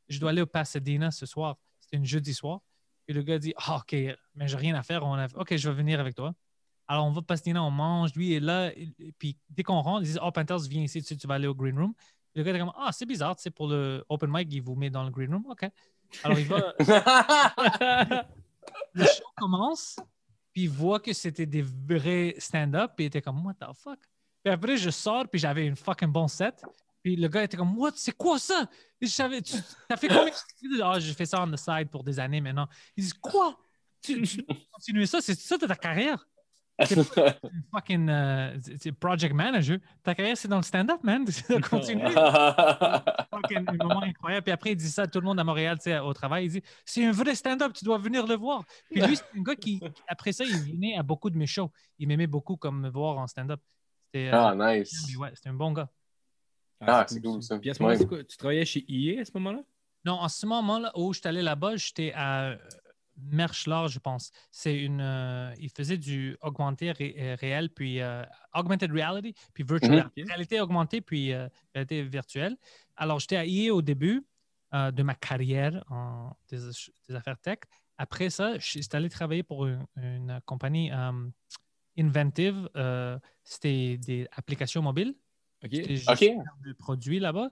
je, dois aller au Pasadena ce soir. C'était une jeudi soir. Et le gars dit ah, OK, mais j'ai rien à faire. OK, je vais venir avec toi. Alors, on va Pasadena, on mange. Lui est là. puis dès qu'on rentre, il dit, « Oh, Panthers, viens ici, tu, vas aller au green room. le gars est comme Ah, c'est bizarre, c'est pour le open mic, il vous met dans le green room. OK. Alors, il va. le show commence il voit que c'était des vrais stand-up, puis il était comme, what the fuck? Puis après, je sors, puis j'avais une fucking bon set. Puis le gars était comme, what, c'est quoi ça? Je tu as fait combien? oh, j'ai fait ça on the side pour des années maintenant. Il dit, quoi? Tu, peux continuer ça? C'est ça de ta carrière? fucking euh, project manager. Ta carrière, c'est dans le stand-up, man. C'est continuer. fucking un moment incroyable. Puis après, il dit ça à tout le monde à Montréal, au travail. Il dit C'est un vrai stand-up, tu dois venir le voir. Puis lui, c'est un gars qui, après ça, il venait à beaucoup de mes shows. Il m'aimait beaucoup comme me voir en stand-up. Euh, ah, nice. Ah, c'était un bon gars. Ah, ah c'est cool ça. Puis tu travaillais chez IE à ce moment-là? Non, en ce moment-là, où je suis allé là-bas, j'étais à large, je pense. C'est une, euh, il faisait du augmenté euh, réel, puis euh, augmented reality, puis virtual mhm. réalité augmentée, puis réalité virtuelle. Alors, j'étais à IE au début de ma carrière en des, affaires tech. Après ça, j'étais allé travailler pour une, compagnie Inventive. C'était des applications mobiles. OK. OK. Des produits là-bas.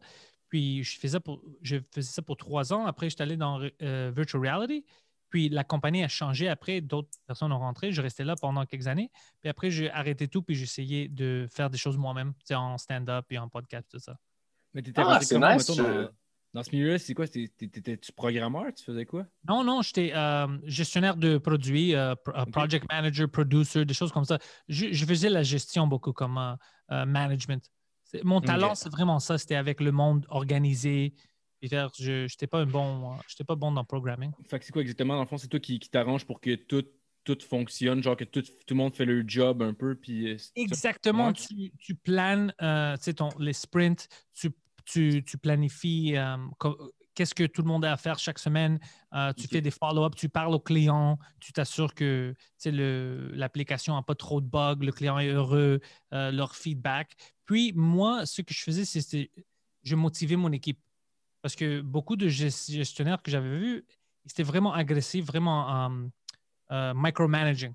Puis je faisais, je faisais ça pour trois ans. Après, j'étais allé dans Virtual Reality. Puis la compagnie a changé après, d'autres personnes ont rentré. Je restais là pendant quelques années. Puis après, j'ai arrêté tout, puis j'ai essayé de faire des choses moi-même, en stand-up et en podcast, tout ça. Mais tu étais ah, dans, ce milieu-là? C'est quoi? T'étais-tu programmeur? Tu faisais quoi? Non, non, j'étais euh, gestionnaire de produits, euh, euh, project manager, producer, des choses comme ça. Je, faisais la gestion beaucoup comme management. Mon talent, c'est vraiment ça. C'était avec le monde organisé, je n'étais pas, un bon, euh, pas bon dans le programming. Fait c'est quoi exactement? Dans le fond, c'est toi qui, t'arranges pour que tout, tout fonctionne, genre que tout, tout, le monde fait le job un peu. Puis, euh, Exactement. Tu, tu planes euh, ton, les sprints, tu, tu, tu planifies euh, qu'est-ce que tout le monde a à faire chaque semaine, tu fais des follow-up, tu parles au client, tu t'assures que le, l'application n'a pas trop de bugs, le client est heureux, leur feedback. Puis moi, ce que je faisais, c'était je motivais mon équipe. Parce que beaucoup de gestionnaires que j'avais vus, ils étaient vraiment agressifs, vraiment euh, euh, micromanaging.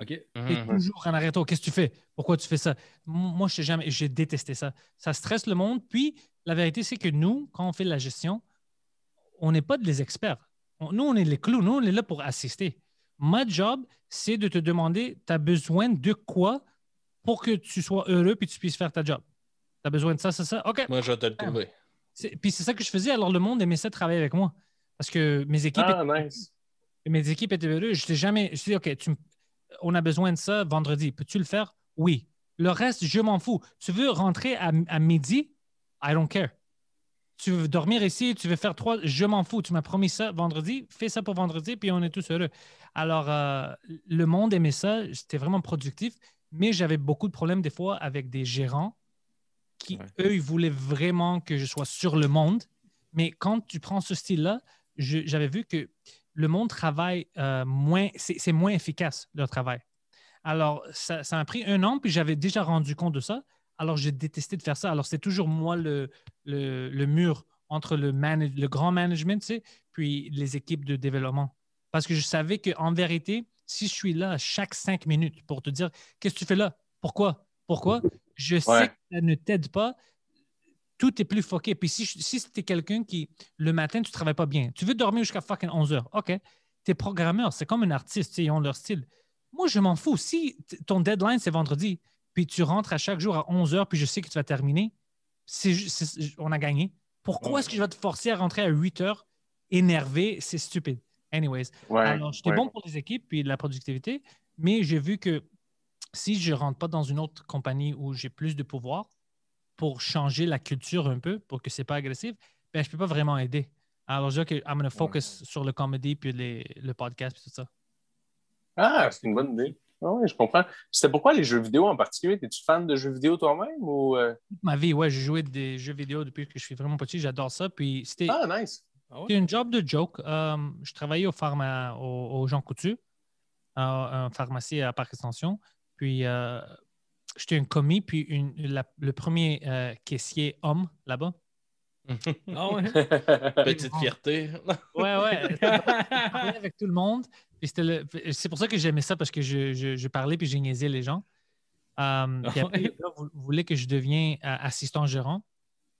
OK. Mhm. toujours en arrêt. Qu'est-ce que tu fais? Pourquoi tu fais ça? Moi, je sais jamais. J'ai détesté ça. Ça stresse le monde. Puis, la vérité, c'est que nous, quand on fait la gestion, on n'est pas des experts. nous, on est les clous. Nous, on est là pour assister. Ma job, c'est de te demander, tu as besoin de quoi pour que tu sois heureux et puis tu puisses faire ta job. Tu as besoin de ça, c'est ça. OK. Moi, je te le puis c'est ça que je faisais. Alors, le monde aimait ça travailler avec moi. Parce que mes équipes. Ah, étaient, Mes équipes étaient heureuses. Je jamais. Je dis, OK, tu, on a besoin de ça vendredi. Peux-tu le faire? Oui. Le reste, je m'en fous. Tu veux rentrer à, midi? I don't care. Tu veux dormir ici, tu veux faire trois, je m'en fous. Tu m'as promis ça vendredi, fais ça pour vendredi, puis on est tous heureux. Alors, euh, le monde aimait ça, c'était vraiment productif, mais j'avais beaucoup de problèmes des fois avec des gérants qui, eux, ils voulaient vraiment que je sois sur le monde. Mais quand tu prends ce style-là, j'avais vu que le monde travaille euh, moins, c'est moins efficace, leur travail. Alors, ça, m'a a pris un an, puis j'avais déjà rendu compte de ça. Alors, j'ai détesté de faire ça. Alors, c'est toujours moi le, mur entre le, le grand management, tu sais, puis les équipes de développement. Parce que je savais qu'en vérité, si je suis là chaque cinq minutes pour te dire, qu'est-ce que tu fais là? Pourquoi? Pourquoi? Je sais que ça ne t'aide pas. Tout est plus foqué. Puis si, si quelqu'un qui, le matin, tu ne travailles pas bien, tu veux dormir jusqu'à fucking 11 h OK. T'es programmeur, c'est comme un artiste, ils ont leur style. Moi, je m'en fous. Si ton deadline, c'est vendredi, puis tu rentres à chaque jour à 11 h puis je sais que tu vas terminer, on a gagné. Pourquoi est-ce que je vais te forcer à rentrer à 8 h énervé? C'est stupide. Anyways, alors j'étais bon pour les équipes puis la productivité, mais j'ai vu que si je ne rentre pas dans une autre compagnie où j'ai plus de pouvoir pour changer la culture un peu, pour que ce n'est pas agressif, ben, je ne peux pas vraiment aider. Alors, je veux que I'm focus sur le comedy, puis le podcast, puis tout ça. Ah, c'est une bonne idée. Ah oui, je comprends. C'était pourquoi les jeux vidéo en particulier? Es-tu fan de jeux vidéo toi-même ou... Euh? Ma vie, oui. j'ai joué des jeux vidéo depuis que je suis vraiment petit. J'adore ça. Puis c'était... Ah, nice! Ah c'était une job de joke. Euh, je travaillais au pharma, au, Jean Coutu, euh, un pharmacie à Parc Extension. Puis, euh, j'étais un commis, puis le premier euh, caissier homme là-bas. Ah Petite fierté. ouais, ouais. avec tout le monde. C'est pour ça que j'aimais ça, parce que je, parlais puis j'ai les gens. Euh, puis après, vous, que je devienne assistant gérant.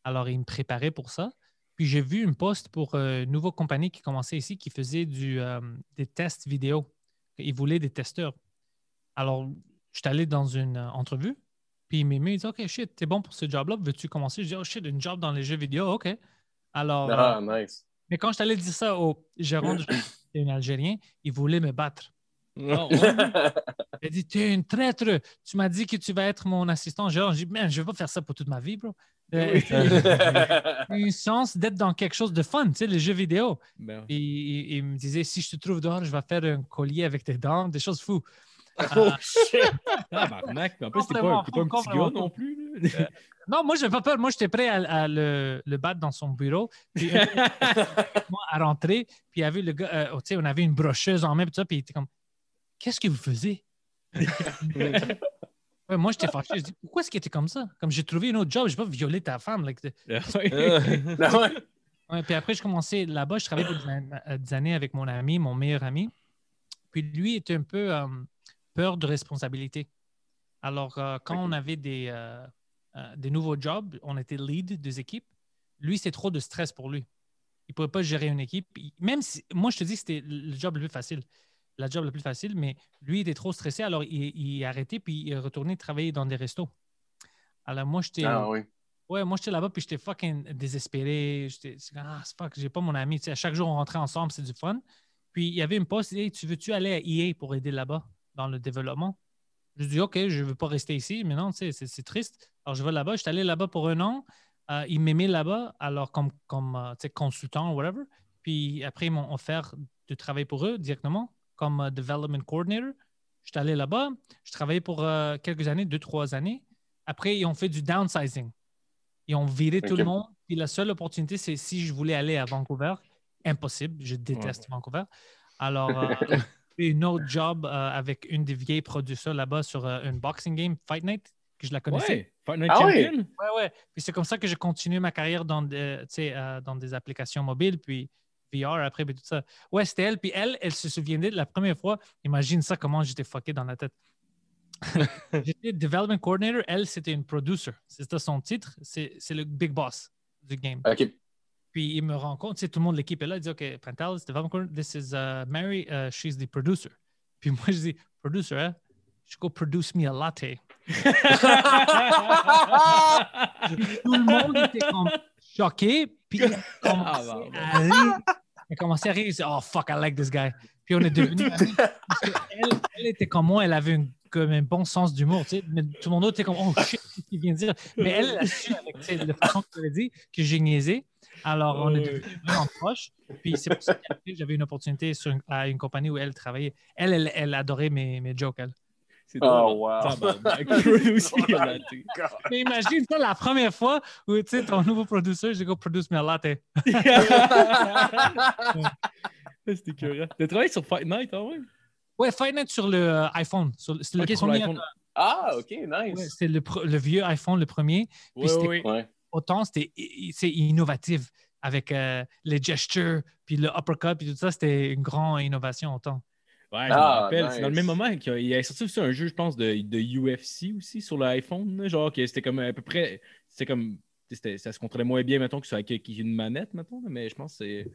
Alors, il me préparait pour ça. Puis j'ai vu une poste pour une nouvelle compagnie qui commençait ici qui faisait du, des tests vidéo. Ils voulaient des testeurs. Alors, je suis allé dans une euh, entrevue, puis il dit Ok, shit, t'es bon pour ce job-là, veux-tu commencer Je dis Oh shit, une job dans les jeux vidéo, ok. Alors. Ah, nice. Mais quand je t'allais dire ça au gérant suis un Algérien, il voulait me battre. Oh, il a dit T'es une traître, tu m'as dit que tu vas être mon assistant. Genre, je dis Man, je vais pas faire ça pour toute ma vie, bro. eu une chance d'être dans quelque chose de fun, tu sais, les jeux vidéo. Ben il, me disait Si je te trouve dehors, je vais faire un collier avec tes dents, des choses fous shit! pas, pas, un petit non plus. Euh, non, moi, j'ai pas peur. Moi, j'étais prêt à, le, battre dans son bureau. Puis, à rentrer, puis il y avait le gars, euh, tu sais, on avait une brocheuse en main, puis, ça, puis il était comme, qu'est-ce que vous faisiez? moi, j'étais fâché. Je dis, pourquoi est-ce qu'il était comme ça? Comme j'ai trouvé une autre job, je vais pas violer ta femme. Ah ah puis après, je commençais là-bas, je travaillais des années avec mon ami, mon meilleur ami. Puis lui était un peu. Euh, peur de responsabilité. Alors, euh, quand on avait des, euh, euh, des nouveaux jobs, on était lead des équipes. Lui, c'est trop de stress pour lui. Il ne pouvait pas gérer une équipe. Même si, moi, je te dis que c'était le job le plus facile, la job le plus facile, mais lui, il était trop stressé. Alors, il, il a arrêté puis il est retourné travailler dans des restos. Alors, moi, j'étais. Ah ouais, moi, j'étais là-bas puis j'étais fucking désespéré. J'étais, ah, fuck, j'ai pas mon ami. Tu à chaque jour, on rentrait ensemble, c'est du fun. Puis, il y avait une poste, tu veux-tu aller à EA pour aider là-bas? dans le développement. Je dis, OK, je ne veux pas rester ici, mais non, c'est triste. Alors, je vais là-bas. Je suis allé là-bas pour un an. Euh, ils m'aimaient là-bas, alors comme, comme euh, consultant ou whatever. Puis après, ils m'ont offert de travailler pour eux directement comme euh, development coordinator. Je suis allé là-bas. Je travaillais pour quelques années, deux, trois années. Après, ils ont fait du downsizing. Ils ont viré tout le monde. Puis la seule opportunité, c'est si je voulais aller à Vancouver. Impossible. Je déteste Vancouver. Alors. une autre job euh, avec une des vieilles producteurs là-bas sur un euh, une boxing game, Fight Night, que je la connaissais. Fight Night ah Champion. Oui. Ouais, ouais. Puis c'est comme ça que j'ai continué ma carrière dans, euh, dans des applications mobiles, puis VR après, puis tout ça. Ouais, c'était elle. Puis elle, elle se souvient de la première fois. Imagine ça, comment j'étais fucké dans la tête. j'étais development coordinator, elle, c'était une producer. C'était son titre. C'est le big boss du game. OK. Puis il me rend compte, tout le monde, de l'équipe est là, il dit OK, Pantal, Stefan this is uh, Mary, uh, she's the producer. Puis moi, je dis Producer, hein? Je go produce me a latte. tout le monde était comme choqué, puis il ah, a commencé à rire. Il dit Oh fuck, I like this guy. Puis on est devenu. elle, était comme moi, elle avait comme un bon sens d'humour, tu sais. Mais tout le monde était comme, oh shit, qu'est-ce qu'il vient de dire? Mais elle, elle a su avec la façon qu'elle dit, que j'ai niaisé. Alors, on est devenus vraiment proches. Puis c'est pour ça que j'avais une opportunité à une compagnie où elle travaillait. Elle, elle, adorait mes, mes jokes. Elle. C'est oh, wow. Ah, ben, imagine ça la première fois où tu sais ton nouveau producteur, j'ai go produce mes latte. Hein. C'était curieux. as travaillé sur Fight Night, hein, ouais? Ouais, Fight Night sur le euh, iPhone. Sur, c'est le okay, premier. Sur euh, ah, ok, nice. Ouais, c'est le, le, vieux iPhone, le premier. Oui, oui. Ouais autant c'était innovatif avec euh, les gestures, puis le uppercut, puis tout ça, c'était une grande innovation autant. Ouais, je ah, me rappelle. C'est dans le même moment qu'il y sorti aussi un jeu, je pense, de, UFC aussi sur l'iPhone. Genre que c'était comme à peu près. C'était comme. ça se contrôlait moins bien, mettons, ça sur une manette, mettons, mais je pense que c'est.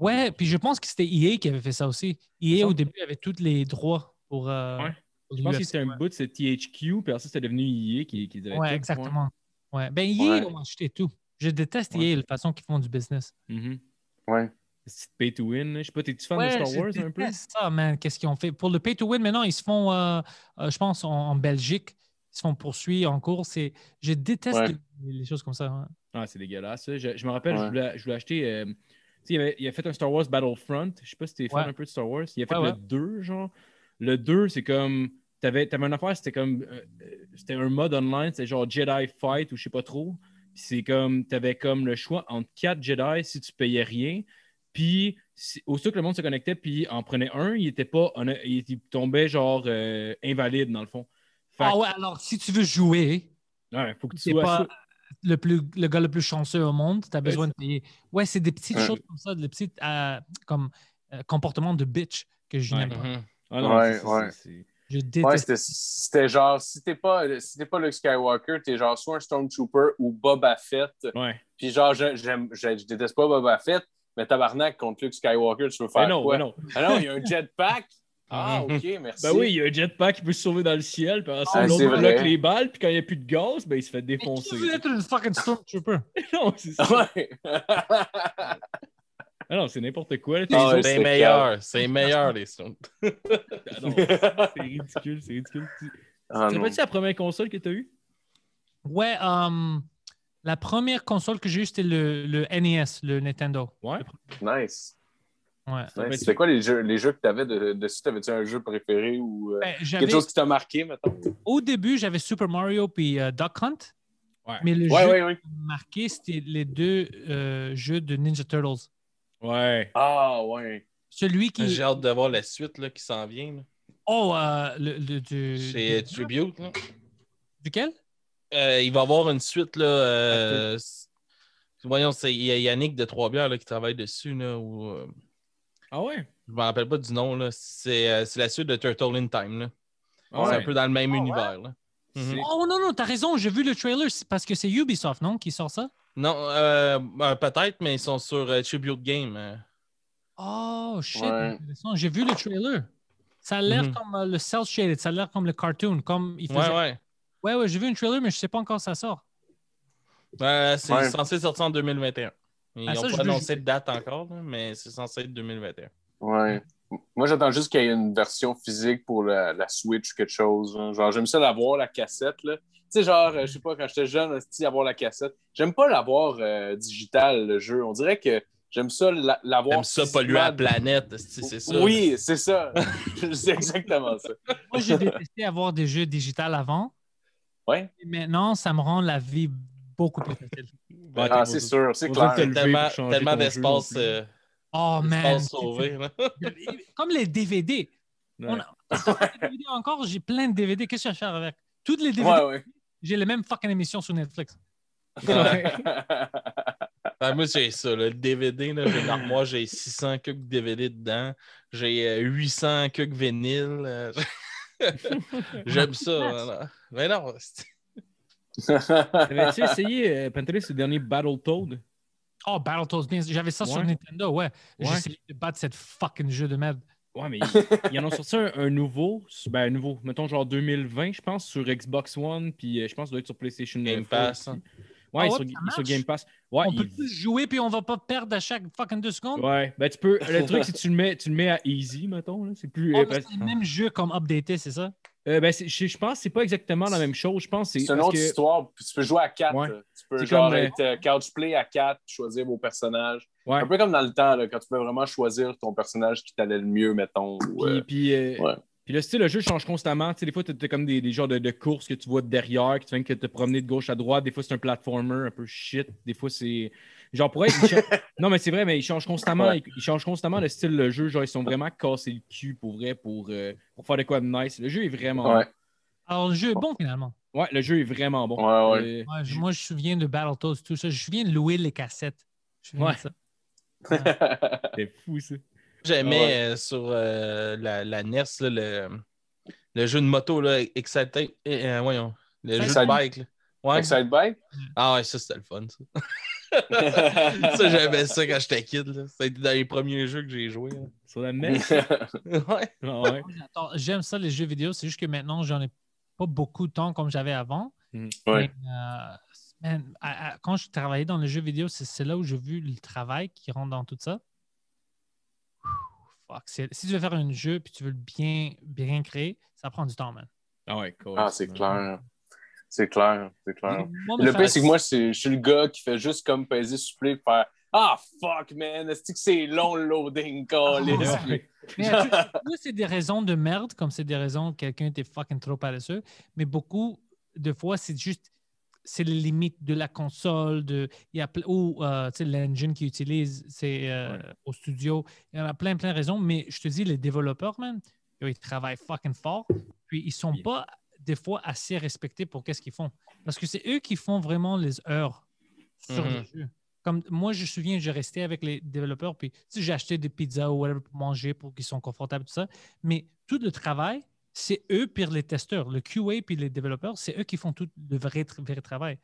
Ouais, puis je pense que c'était EA qui avait fait ça aussi. EA, au début, avait tous les droits pour. Euh, ouais. je pense que c'était un bout, de THQ, puis après c'était devenu EA qui, qui avait Ouais, exactement. Ouais. Ben, Yale ouais. ont acheté tout. Je déteste Yale, la façon qu'ils font du business. Mm-hmm. Ouais. C'est pay to win. Je sais pas, t'es-tu fan de Star Wars un peu? C'est ça, man. Qu'est-ce qu'ils ont fait? Pour le pay to win, maintenant, ils se font, euh, euh, je pense, en, Belgique. Ils se font poursuivre en cours. Je déteste les, choses comme ça. Hein. Ah, c'est dégueulasse. Je, je, me rappelle, je voulais, je, voulais, acheter. Euh, tu sais, il a fait un Star Wars Battlefront. Je sais pas si t'es fan un peu de Star Wars. Il a fait le 2, genre. Le 2, c'est comme T'avais, une affaire, c'était comme. Euh, euh, c'était un mode online, c'était genre Jedi Fight ou je sais pas trop. c'est comme. tu avais comme le choix entre quatre Jedi si tu payais rien. Puis si, aussitôt que le monde se connectait, puis en prenait un, il était pas. il, tombait genre euh, invalide dans le fond. ah ouais, alors si tu veux jouer. Ouais, faut que tu sois. Pas le, plus, le gars le plus chanceux au monde, tu as besoin de payer. Ouais, c'est des petites choses comme ça, des petits comme, comportements de bitch que je n'aime pas. Ah ouais, ouais. Je c'était genre, si t'es pas, si pas Luke Skywalker, t'es genre soit un Stormtrooper ou Boba Fett. Ouais. Puis genre, je, je déteste pas Boba Fett, mais tabarnak contre Luke Skywalker, tu veux faire non, quoi? non, ah il y a un jetpack. Ah. ah, OK, merci. Ben oui, il y a un jetpack qui peut se sauver dans le ciel, puis ah, ça, bloque les balles, puis quand il n'y a plus de gaz, ben il se fait défoncer. c'est une fucking stormtrooper. non, c'est ça. Ah non, c'est n'importe quoi. Ah c'est meilleur, c'est meilleur les Stones. Ah c'est ridicule, c'est ridicule. Tu ah pas-tu la première console que tu as eue? Ouais, hum, la première console que j'ai eue, c'était le, NES, le Nintendo. Ouais. Nice. Ouais. C'était quoi les jeux, les jeux que tu avais de, dessus? T'avais-tu un jeu préféré ou euh, ben, quelque chose qui t'a marqué, maintenant? Au début, j'avais Super Mario puis euh, Duck Hunt. Ouais. Mais le qui jeu marqué, c'était les deux euh, jeux de Ninja Turtles. Ouais. Ah, ouais. Celui qui. J'ai hâte de voir la suite qui s'en vient. Oh, euh, le, du. C'est euh, Tribute. Duquel euh, Il va y avoir une suite. là. Voyons, c'est Yannick de Trois-Bières qui travaille dessus. Ah ouais Je ne me rappelle pas du nom. là. C'est la suite de Turtle in Time. Ah c'est un peu dans le même ah univers. Mhm. Oh non, non, t'as raison, j'ai vu le trailer parce que c'est Ubisoft, non, qui sort ça? Non, euh, euh, peut-être, mais ils sont sur euh, Tribute Game. Oh, shit. J'ai vu le trailer. Ça a l'air mhm. comme le cel shaded, ça a l'air comme le cartoon, comme il Ouais, ouais. Ouais, ouais, j'ai vu une trailer, mais je sais pas encore ça sort. c'est censé sortir en 2021. Ils ah, ont pas annoncé de date encore, mais c'est censé être 2021. Ouais. Moi, j'attends juste qu'il y ait une version physique pour la, Switch ou quelque chose. Genre, j'aime ça d'avoir la cassette, là, sais, genre, euh, je sais pas, quand j'étais jeune, avoir la cassette. J'aime pas l'avoir euh, digital, le jeu. On dirait que j'aime ça l'avoir. J'aime ça polluer la planète, c'est ça. Oui, c'est ça. c'est exactement ça. Moi, j'ai détesté avoir des jeux digital avant. Oui. Maintenant, ça me rend la vie beaucoup plus facile. Ben, ah, c'est sûr, c'est clair. Tellement, tellement d'espace. Euh, oh, man. Comme les DVD. encore, j'ai plein de DVD. Qu'est-ce que je vais faire avec? Toutes les DVD j'ai les même fucking émission sur Netflix. Ben, moi, j'ai ça, le DVD. Là, moi, j'ai 600 de DVD dedans. J'ai 800 cubes vinyles. J'aime ça. Mais ben, non. Tu tu essayé, euh, ce le dernier Battletoad? Oh, Battletoads, bien J'avais ça sur Nintendo, ouais. ouais. J'ai essayé de battre cette fucking jeu de merde. Ouais, mais ils, en ont sorti un, nouveau, ben, un nouveau, mettons genre 2020, je pense, sur Xbox One, puis euh, je pense doit être sur PlayStation Game hein. ah Pass. Ouais, sur, Game Pass. on peut tous jouer puis on va pas perdre à chaque fucking deux secondes. Ouais, ben tu peux. Le truc, c'est que tu le mets, tu le mets à easy, mettons. C'est plus. Ah, le même jeu comme updaté, c'est ça? Euh, ben, je, pense que c'est pas exactement la même chose. Je pense c'est une autre histoire. Tu peux jouer à quatre. Tu peux euh, être euh, couch play à quatre, choisir vos personnages. Un peu comme dans le temps, quand tu peux vraiment choisir ton personnage qui t'allait le mieux, mettons. Puis, puis, le style, le jeu change constamment. des fois, tu as comme des, des genres de, courses que tu vois derrière, que tu viens que te promener de gauche à droite. Des fois, c'est un platformer un peu shit. Des fois, c'est Genre, pour être, non, mais c'est vrai, mais ils changent constamment, ils changent constamment le style de jeu. Genre, ils sont vraiment cassés le cul pour vrai, pour, euh, pour faire des quoi de nice. Le jeu est vraiment. Ouais. Alors, le jeu est bon finalement. Ouais, le jeu est vraiment bon. Ouais, ouais. Euh, moi, je me souviens de Battletoads, tout ça. Je me souviens de louer les cassettes. ouais. c'est fou, ça. J'aimais ah euh, sur la, la, NES le, le, jeu de moto, là, Excite... voyons, le jeu de bike. Ouais. Excite Bike? Ah ouais, ça, c'était le fun, ça. ça, j'avais ça quand j'étais kid. été dans les premiers jeux que j'ai joué hein. Sur la ouais. Ah J'aime ça, les jeux vidéo. C'est juste que maintenant, j'en ai pas beaucoup de temps comme j'avais avant. Hmm. Euh, quand je travaillais dans les jeux vidéo, c'est là où j'ai vu le travail qui rentre dans tout ça. si tu veux faire un jeu puis tu veux le bien, bien créer, ça prend du temps, man. Ah ouais, cool. Ah, c'est clair. C'est clair, c'est clair. le pire, c'est que moi, je suis le gars qui fait juste comme peser supplé faire Ah fuck, man, est-ce que c'est long loading, ah, call? c'est des raisons de merde, comme c'est des raisons que quelqu'un était fucking trop paresseux, mais beaucoup de fois, c'est juste c'est les limites de la console, de, y a, ou euh, l'engine qu'ils utilisent c'est, euh, au studio. Il y en a plein, plein de raisons, mais je te dis, les développeurs, man, ils travaillent fucking fort, puis ils sont pas des fois assez respectés pour qu'est-ce qu'ils font. Parce que c'est eux qui font vraiment les heures sur le mhm. jeu. Comme moi, je me souviens, j'ai resté avec les développeurs, puis j'ai acheté des pizzas ou whatever pour manger, pour qu'ils soient confortables, tout ça. Mais tout le travail, c'est eux, puis les testeurs, le QA, puis les développeurs, c'est eux qui font tout le vrai, travail.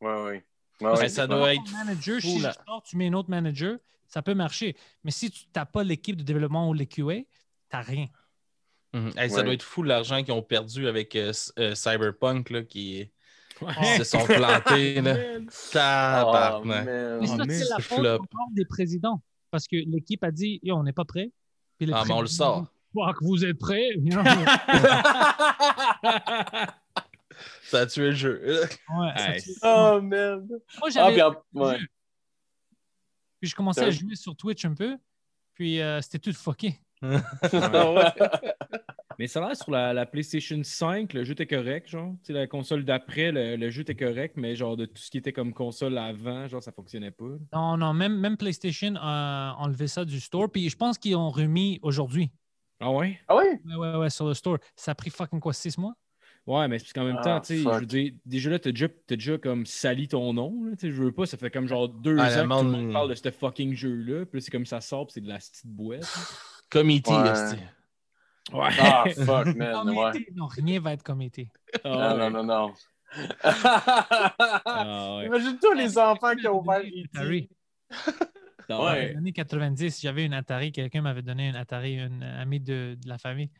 Oui, oui. ça doit être. Manager, si tu mets un autre manager, ça peut marcher. Mais si tu n'as pas l'équipe de développement ou les QA, tu n'as rien. Mhm. ça doit être fou l'argent qu'ils ont perdu avec euh, euh, Cyberpunk là, qui se sont plantés. Tabarnak. Ah, c'est la faute des présidents. Parce que l'équipe a dit on n'est pas prêt. ah, mais on le sort. vous êtes prêts. ça a tué le jeu. Oh merde. Moi, ah, j'avais. Puis je commençais à jouer sur Twitch un peu. Puis euh, c'était tout fucké. Mais ça a sur la, PlayStation 5, le jeu était correct, genre. sais la console d'après, le, jeu était correct, mais genre de tout ce qui était comme console avant, genre ça fonctionnait pas. Non, non, même, même PlayStation a enlevé ça du store. Puis je pense qu'ils ont remis aujourd'hui. Ah ouais? Ah ouais? Ouais, ouais, ouais, sur le store. Ça a pris fucking quoi, six mois? Ouais, mais c'est parce qu'en même ah, temps, tu sais, je veux dire, déjà là, t'as déjà, déjà comme sali ton nom, tu sais, je veux pas, ça fait comme genre deux ans que tout le monde parle de ce fucking jeu-là, puis c'est comme ça sort, c'est de la petite boîte. Comité, Ouais. Ah, fuck, man. Non, non, rien va être comité. non, non, non, non. Ah, Imagine tous les enfants qui ont ah, ouvert E.T. Dans les années 90, j'avais une Atari, quelqu'un m'avait donné une Atari, un ami de, de la famille.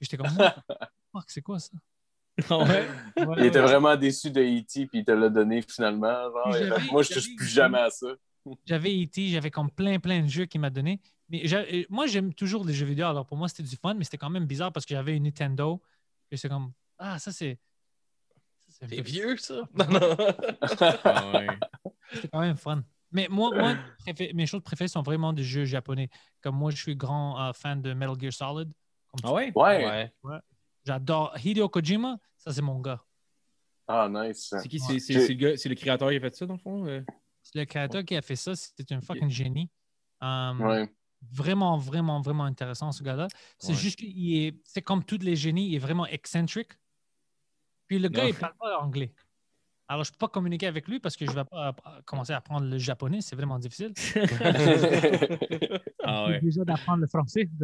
J'étais comme, oh, Fuck, c'est quoi ça? Ah, il était vraiment déçu de E.T. puis il te l'a donné finalement. moi, je ne touche plus jamais à ça. J'avais E.T., j'avais comme plein, plein de jeux qu'il m'a donné. Mais euh, moi, j'aime toujours les jeux vidéo. Alors pour moi, c'était du fun, mais c'était quand même bizarre parce que j'avais une Nintendo. Et c'est comme, ah, ça, c'est. C'est vieux, ça? Non, non. C'était quand même fun. Mais moi, mes choses préférées sont vraiment des jeux japonais. Comme moi, je suis grand euh, fan de Metal Gear Solid. ah ouais? Ouais. ouais. J'adore Hideo Kojima, ça c'est mon gars. Ah, nice. C'est qui? C'est le, le, créateur qui a fait ça, dans le fond? Euh? Le créateur qui a fait ça, c'est un fucking génie. Hum, vraiment, vraiment, vraiment intéressant, ce gars-là. C'est juste qu'il est, c'est comme tous les génies, il est vraiment excentrique. Puis le gars, il parle pas anglais. Alors, je peux pas communiquer avec lui parce que je vais pas commencer à apprendre le japonais, c'est vraiment difficile. ah d'apprendre le français.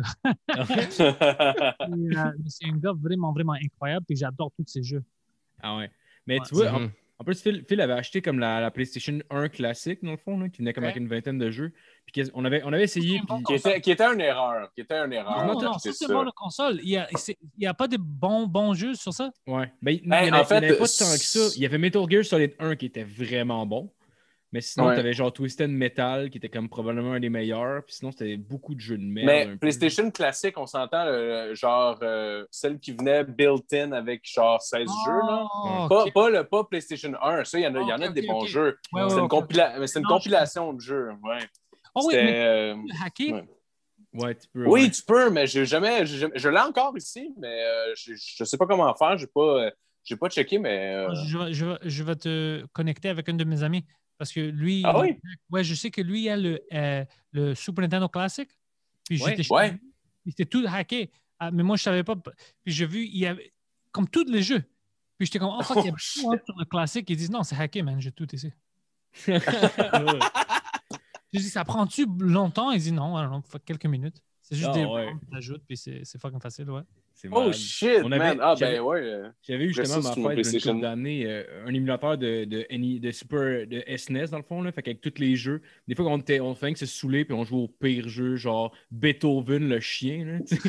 Euh, c'est un gars vraiment, vraiment incroyable, puis j'adore tous ses jeux. Ah ouais. Mais tu vois, en plus, Phil, avait acheté comme la, PlayStation 1 classique, dans le fond, qui venait comme avec une vingtaine de jeux. Puis on avait, on avait essayé. qui, était, qui, une erreur. Qui était une erreur. Non, non, ça, c'est console. Il n'y a, a, pas de bons, bons jeux sur ça. Ouais. Ben, il n'y en avait, pas tant que ça. Il y avait Metal Gear Solid 1 qui était vraiment bon. Mais sinon, tu avais genre Twisted Metal, qui était comme probablement un des meilleurs. Puis sinon, c'était beaucoup de jeux de merde. Mais PlayStation classique, on s'entend, genre euh, celle qui venait built-in avec genre 16 ah, jeux. Là. Pas, PlayStation 1. Ça, il y en a, des bons jeux. c'est une, compilation de jeux. Ouais. Oh oui, mais euh, tu Ouais, oui, tu peux, mais j'ai jamais. Je l'ai encore ici, mais euh, je ne sais pas comment faire. Je pas. J'ai pas checké, mais. Ah, je, je, vais te connecter avec un de mes amis. Parce que lui, ah ouais, je sais que lui a hein, le, euh, le Super Nintendo Classic. Puis oui, j'étais ouais. tout hacké. Ah, mais moi, je ne savais pas. Puis j'ai vu, il y avait, comme tous les jeux. Puis j'étais comme, oh, fait, il y a oh, beaucoup sur le classique. Ils disent, non, c'est hacké, man, j'ai tout essayé. je dis, ça prend-tu longtemps? Ils disent, non, faut quelques minutes. C'est juste ah, des ouais. que tu puis c'est fucking facile, ouais. Oh shit, man! Ah ben ouais! Euh, j'avais eu justement ma fête une couple d'années euh, un émulateur de, de, Super de SNES e dans le fond, là, fait avec tous les jeux. Des fois, on, fait on fait que se saouler puis on joue au pire jeu, genre Beethoven le chien.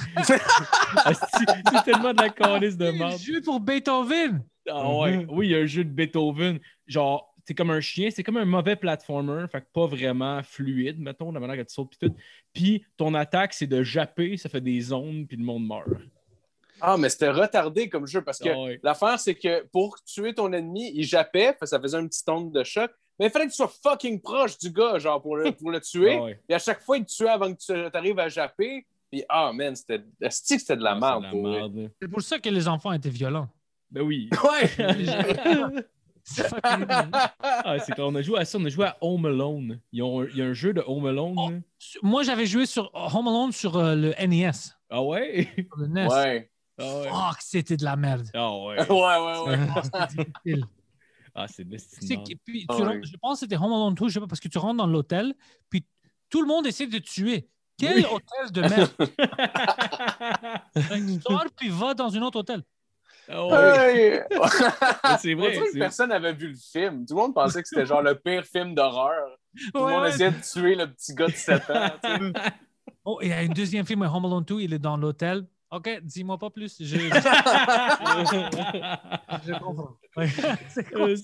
Ah, c'est tellement de la cornice de a Un jeu pour Beethoven! Ah ouais, oui, il y a un jeu de Beethoven. Genre, c'est comme un chien, c'est comme un mauvais platformer, fait que pas vraiment fluide, mettons, la manière que tu sautes, puis tout. Puis ton attaque, c'est de japper, ça fait des ondes puis le monde meurt. Ah, mais c'était retardé comme jeu, parce que l'affaire, c'est que pour tuer ton ennemi, il jappait, ça faisait un petit onde de choc, mais il fallait que tu sois fucking proche du gars, genre, pour le, pour le tuer. Et à chaque fois, il te tuait avant que tu arrives à japper. Puis, ah, man, c'était c'était de la ah, merde. Hein. C'est pour ça que les enfants étaient violents. Ben oui. Ouais! Ah, on a joué à on a joué à Home Alone. il y a un jeu de Home Alone. Oh, moi, j'avais joué sur Home Alone sur euh, le NES. Ah ouais? Sur le NES. Ah ouais. c'était de la merde. Ah ouais. ouais, ouais, ouais. Ah, c'est Puis, ah Je pense que c'était Home Alone 2, je sais pas, parce que tu rentres dans l'hôtel, puis tout le monde essaie de te tuer. Quel hôtel de merde! tu sors, puis va dans un autre hôtel. Oh, c'est vrai. Que personne n'avait vu le film. Tout le monde pensait que c'était genre le pire film d'horreur. Tout le monde essayait de tuer le petit gars de 7 ans. oh, il y a un deuxième film, Home Alone 2, il est dans l'hôtel. OK, dis-moi pas plus. Je, comprends. c'est euh,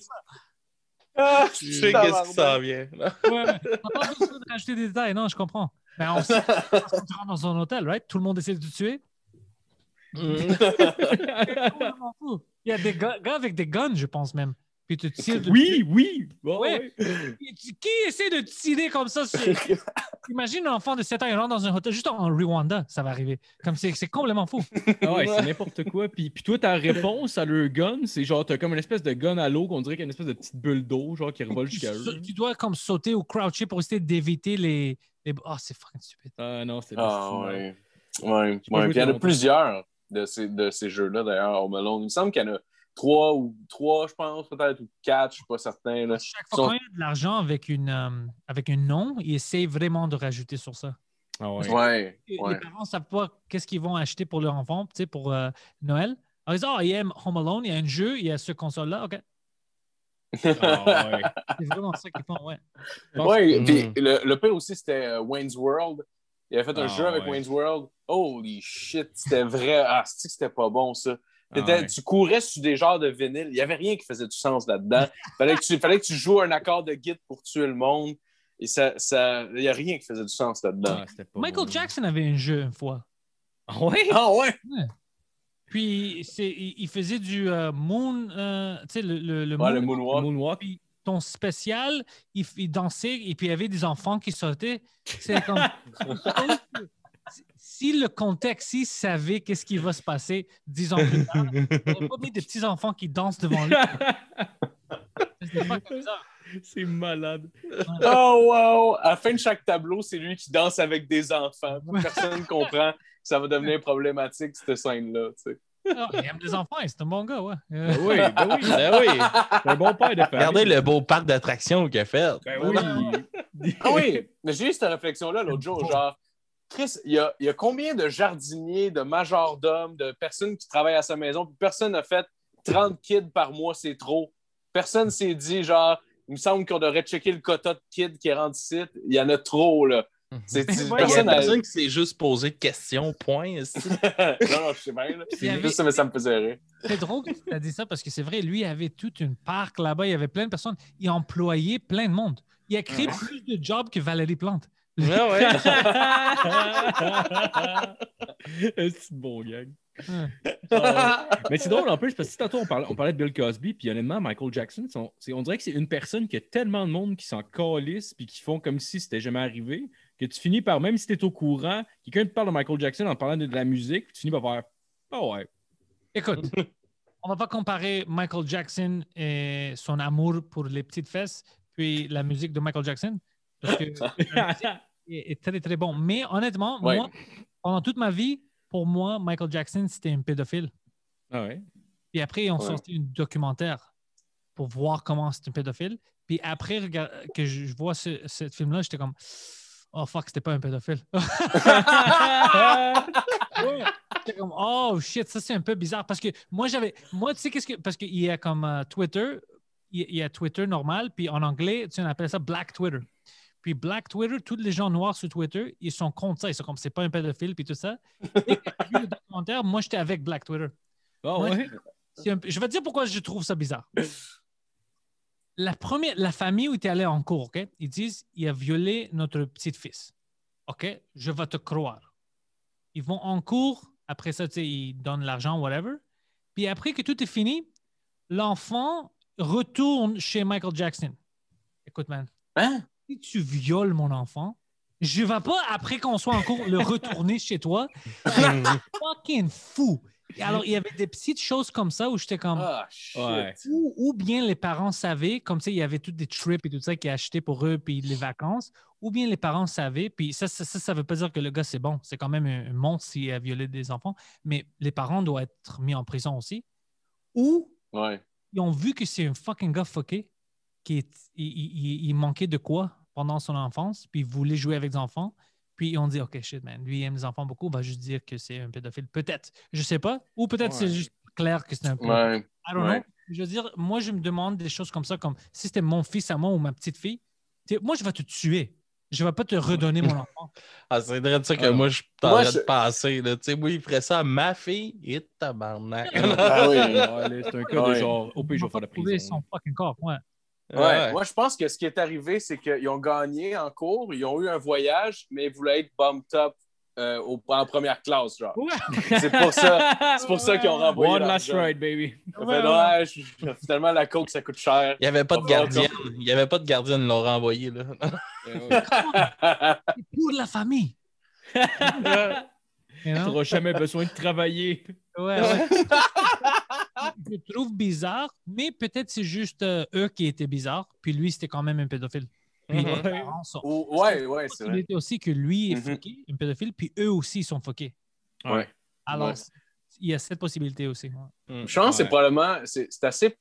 ah, sais qu'est-ce qui s'en vient. ouais, on pas besoin de rajouter des détails, non, je comprends. Mais ben, on se rend dans un hôtel, right? Tout le monde essaie de te tuer. Mm. Oh, il y a des gars, avec des guns, je pense même. Puis tu tires. Oui, oui. ouais. Qui essaie de tirer comme ça? Imagine un enfant de 7 ans, il rentre dans un hôtel, juste en Rwanda, ça va arriver. Comme c'est, complètement fou. Ah ouais, c'est n'importe quoi. Puis, puis toi, ta réponse à leur gun, c'est genre, t'as comme une espèce de gun à l'eau qu'on dirait qu'il y a une espèce de petite bulle d'eau, genre qui revole jusqu'à eux. Tu dois comme sauter ou croucher pour essayer d'éviter les. ah Oh, c'est fucking stupide. Ah non, c'est Ah hein. ouais. Ouais, ouais. il y en a plusieurs de ces, de ces jeux-là, d'ailleurs, Home Alone. Il me semble qu'il y en a trois ou trois, je pense, peut-être, ou quatre, je ne suis pas certain. Chaque fois qu'on a de l'argent avec, une, euh, avec un nom, il essaie vraiment de rajouter sur ça. Ah les, parents ne savent pas qu'est-ce qu'ils vont acheter pour leur enfant, pour euh, Noël. ils disent, oh, il aime Home Alone, il y a un jeu, il y a ce console-là, OK. Ah C'est vraiment ça qu'ils font, ouais. Oui, mm. le, le aussi, c'était euh, Wayne's World. Il avait fait un ah, jeu avec Wayne's World. Holy shit, c'était vrai. Ah, c'était pas bon, ça. Ah, tu courais sur des genres de vinyle. Il n'y avait rien qui faisait du sens là-dedans. Il fallait que tu joues un accord de guide pour tuer le monde. Et ça, il n'y a rien qui faisait du sens là-dedans. Ah, Michael Jackson avait un jeu une fois. Ah ouais? Ah ouais? Puis il, faisait du euh, moon, euh, le, le, ton spécial, il, dansait et puis il y avait des enfants qui sautaient. si le contexte, savait qu'est-ce qui va se passer dix ans plus tard, il pas mis des petits enfants qui dansent devant lui. C'est malade. Oh, wow! À la fin de chaque tableau, c'est lui qui danse avec des enfants. Personne ne comprend ça va devenir problématique, cette scène-là. Tu ah, il aime les enfants, c'est un bon gars, ouais. Euh, ben oui, ben oui, ben oui. C'est bon père Regardez le beau parc d'attractions qu'il a fait. Ah oui. Ah oui, mais j'ai eu cette réflexion-là l'autre jour, genre, Chris, il y, a, combien de jardiniers, de majordomes, de personnes qui travaillent à sa maison, personne n'a fait 30 kids par mois, c'est trop. Personne s'est dit, genre, il me semble qu'on devrait checker le quota de kids qui est rendu ici. Il y en a trop, là. Mhm. C'est personne, personne qui s'est juste posé question, point. non, je sais bien. C'est juste mais ça me faisait rire. C'est drôle que tu as dit ça parce que c'est vrai, lui avait toute une parc là-bas, il y avait plein de personnes, il employait plein de monde. Il a créé plus de jobs que Valérie Plante. Ouais, ouais. Un petit bon gars. Euh, mais c'est drôle en plus parce que tantôt on parlait, on parlait de Bill Cosby, puis honnêtement, Michael Jackson, on, dirait que c'est une personne qui a tellement de monde qui s'en calisse puis qui font comme si c'était jamais arrivé que tu finis par, même si tu es au courant, quelqu'un te parle de Michael Jackson en parlant de, la musique, tu finis par faire Ah oh ouais. Écoute, on va pas comparer Michael Jackson et son amour pour les petites fesses puis la musique de Michael Jackson parce que c'est est, très très bon. Mais honnêtement, moi, pendant toute ma vie, pour moi, Michael Jackson c'était un pédophile. Ah ouais. Puis après, ils ont sorti un documentaire pour voir comment c'est un pédophile. Puis après que je vois ce, ce film-là, j'étais comme oh fuck, c'était pas un pédophile. oh shit, ça c'est un peu bizarre. Parce que moi, j'avais. Moi, tu sais, qu'est-ce que. Parce qu'il y a comme euh, Twitter, il y, a Twitter normal, puis en anglais, tu on appelle ça Black Twitter. Puis Black Twitter, tous les gens noirs sur Twitter, ils sont contre ça. Ils sont comme, c'est pas un pédophile, puis tout ça. Et puis le documentaire, moi, j'étais avec Black Twitter. Ah je vais te dire pourquoi je trouve ça bizarre. La, première, la famille où tu es allé en cours, ils disent il a violé notre petit-fils. OK, je vais te croire. Ils vont en cours, après ça, ils donnent l'argent, whatever. Puis après que tout est fini, l'enfant retourne chez Michael Jackson. Écoute, man, hein? si tu violes mon enfant, je ne vais pas, après qu'on soit en cours, le retourner chez toi. fucking fou. Alors, il y avait des petites choses comme ça où j'étais comme. Ah, ou, bien les parents savaient, comme ça, il y avait toutes des trips et tout ça qui achetaient pour eux, puis les vacances, ou bien les parents savaient, puis ça, ça, ça, veut pas dire que le gars, c'est bon. C'est quand même un, monstre s'il a violé des enfants, mais les parents doivent être mis en prison aussi. Ou ils ont vu que c'est un fucking gars fucké, qui il, manquait de quoi pendant son enfance, puis il voulait jouer avec des enfants, puis on dit, OK, shit, man, lui il aime les enfants beaucoup, on va juste dire que c'est un pédophile. Peut-être, je sais pas. Ou peut-être c'est juste clair que c'est un pédophile. I don't know. Je veux dire, moi, je me demande des choses comme ça, comme si c'était mon fils à moi ou ma petite fille, moi, je vais te tuer. Je vais pas te redonner mon enfant. ah, c'est vrai de ça que moi, je t'arrête de passer. Moi, il ferait ça à ma fille et tabarnak. ah c'est un cas de genre, au pire, je vais faire la son fucking corps, ouais. Ouais. Moi, je pense que ce qui est arrivé, c'est qu'ils ont gagné en cours, ils ont eu un voyage, mais ils voulaient être bumped up euh, en première classe, genre. C'est pour ça, c'est pour ça qu'ils ont renvoyé. One last ride, baby. finalement, la coke, ça coûte cher. Il n'y avait pas de gardienne. Il n'y avait pas de gardienne, ils l'ont renvoyé, là. Eh pour la famille. Tu n'auras jamais besoin de travailler. ouais. je trouve bizarre, mais peut-être c'est juste euh, eux qui étaient bizarres, puis lui, c'était quand même un pédophile. Oui, mhm. oui. ouais, aussi que lui est mhm. un pédophile, puis eux aussi sont foqués. Ouais. Alors, il y a cette possibilité aussi. Mm. je pense que c'est probablement. C'est assez.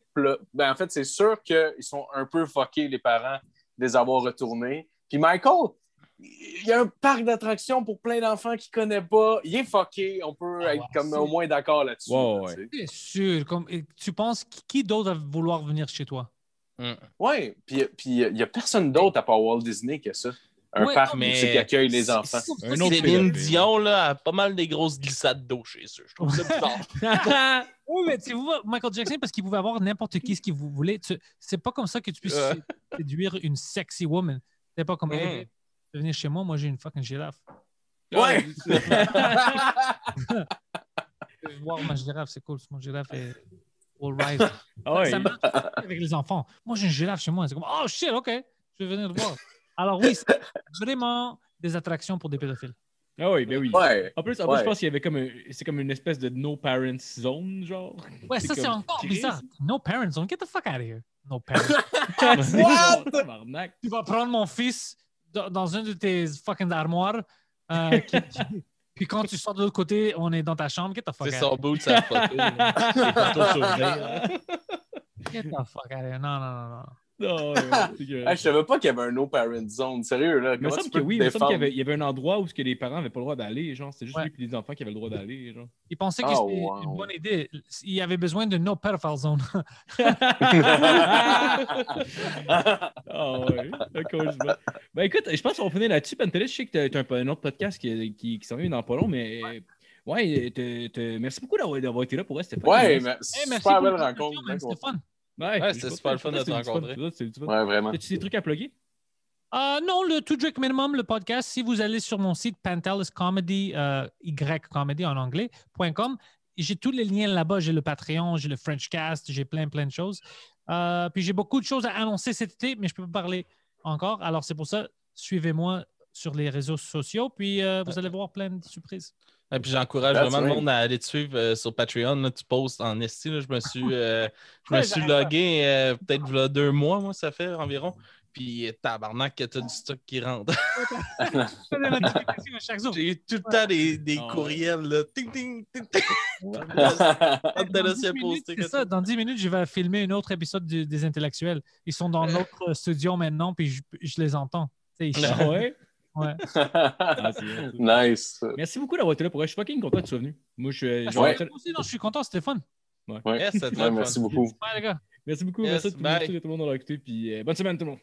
Ben, en fait, c'est sûr qu'ils sont un peu foqués, les parents, de les avoir retournés. Puis Michael, il y a un parc d'attractions pour plein d'enfants qui ne connaissent pas. Il est fucké. On peut ah être comme au moins d'accord là-dessus. sûr. Comme, tu penses qui d'autre va vouloir venir chez toi? Hmm. Oui, puis il n'y euh, a personne d'autre à part Walt Disney que ça. Un parc qui accueille les enfants. C'est un autre Dion, là, a pas mal des grosses glissades d'eau chez eux. Je trouve ça bizarre. oui, mais tu vois, Michael Jackson, parce qu'il pouvait avoir n'importe qui ce qu'il voulait. C'est pas comme ça que tu puisses séduire une sexy woman. C'est pas comme. ça. Hmm venir chez moi, moi j'ai une fucking girafe. Ouais! je voir ma girafe, c'est cool, mon girafe est all right. Oh, ça, oui. avec les enfants. Moi j'ai une girafe chez moi, c'est comme, oh shit, ok, je vais venir voir. Alors oui, c'est vraiment des attractions pour des pédophiles. Ah oui, ben oui. en plus, en je pense qu'il y avait comme, comme une espèce de no parents zone, genre. Ouais, ça, c'est encore bizarre. No parents zone, get the fuck out of here. No parents. What? Oh, tu vas prendre mon fils, dans une de tes fucking armoires. Euh, puis quand tu sors de l'autre côté, on est dans ta chambre. Qu'est-ce que tu C'est son photo. Hein. Non, non, non, non. Non, je savais pas qu'il y avait un no parent zone. Sérieux, là. il me semble il qu'il y avait, un endroit où que les parents n'avaient pas le droit d'aller. Genre, c'était juste lui et les enfants qui avaient le droit d'aller. Genre. Ils pensaient que ah, c'était une bonne idée. Il avait besoin de no parent zone. oh, ouais, Ben écoute, je pense qu'on finit là-dessus. Pantelis, je sais que tu as, un, autre podcast qui, qui, s'en vient dans pas long, mais. Ouais. merci beaucoup d'avoir été là pour rester. Ouais, merci super belle rencontre. C'était fun. Ouais, c'est super le fun de te rencontrer. Ouais, vraiment. As-tu des trucs à plugger? Euh, non, le Two Drink Minimum, le podcast, si vous allez sur mon site Pantelis Comedy, euh, Y en anglais.com, j'ai tous les liens là-bas. J'ai le Patreon, j'ai le French cast, j'ai plein, plein de choses. Euh, puis j'ai beaucoup de choses à annoncer cet été, mais je peux pas parler encore. Alors c'est pour ça, suivez-moi sur les réseaux sociaux, puis vous allez voir plein de surprises. Et puis j'encourage vraiment le monde à aller te suivre euh, sur Patreon. tu postes en esti. Je me suis, euh, me suis logué euh, peut-être deux mois, moi, ça fait environ. Puis tabarnak, que t'as du stock qui rentre. J'ai eu tout le temps des, courriels. Là. Ting, ting, dans dix minutes, je vais filmer un autre épisode des intellectuels. Ils sont dans notre studio maintenant, puis je, les entends. Ils, Ouais. Ah, nice. Merci beaucoup d'avoir été là pour Je suis fucking content que tu sois venu. Moi, je, je, je, aussi, je suis content, c'était fun. Ouais. ouais, merci, fun. Beaucoup. merci beaucoup. Merci beaucoup. Yes, merci à tout le monde d'avoir écouté. Puis, euh, bonne semaine, tout le monde.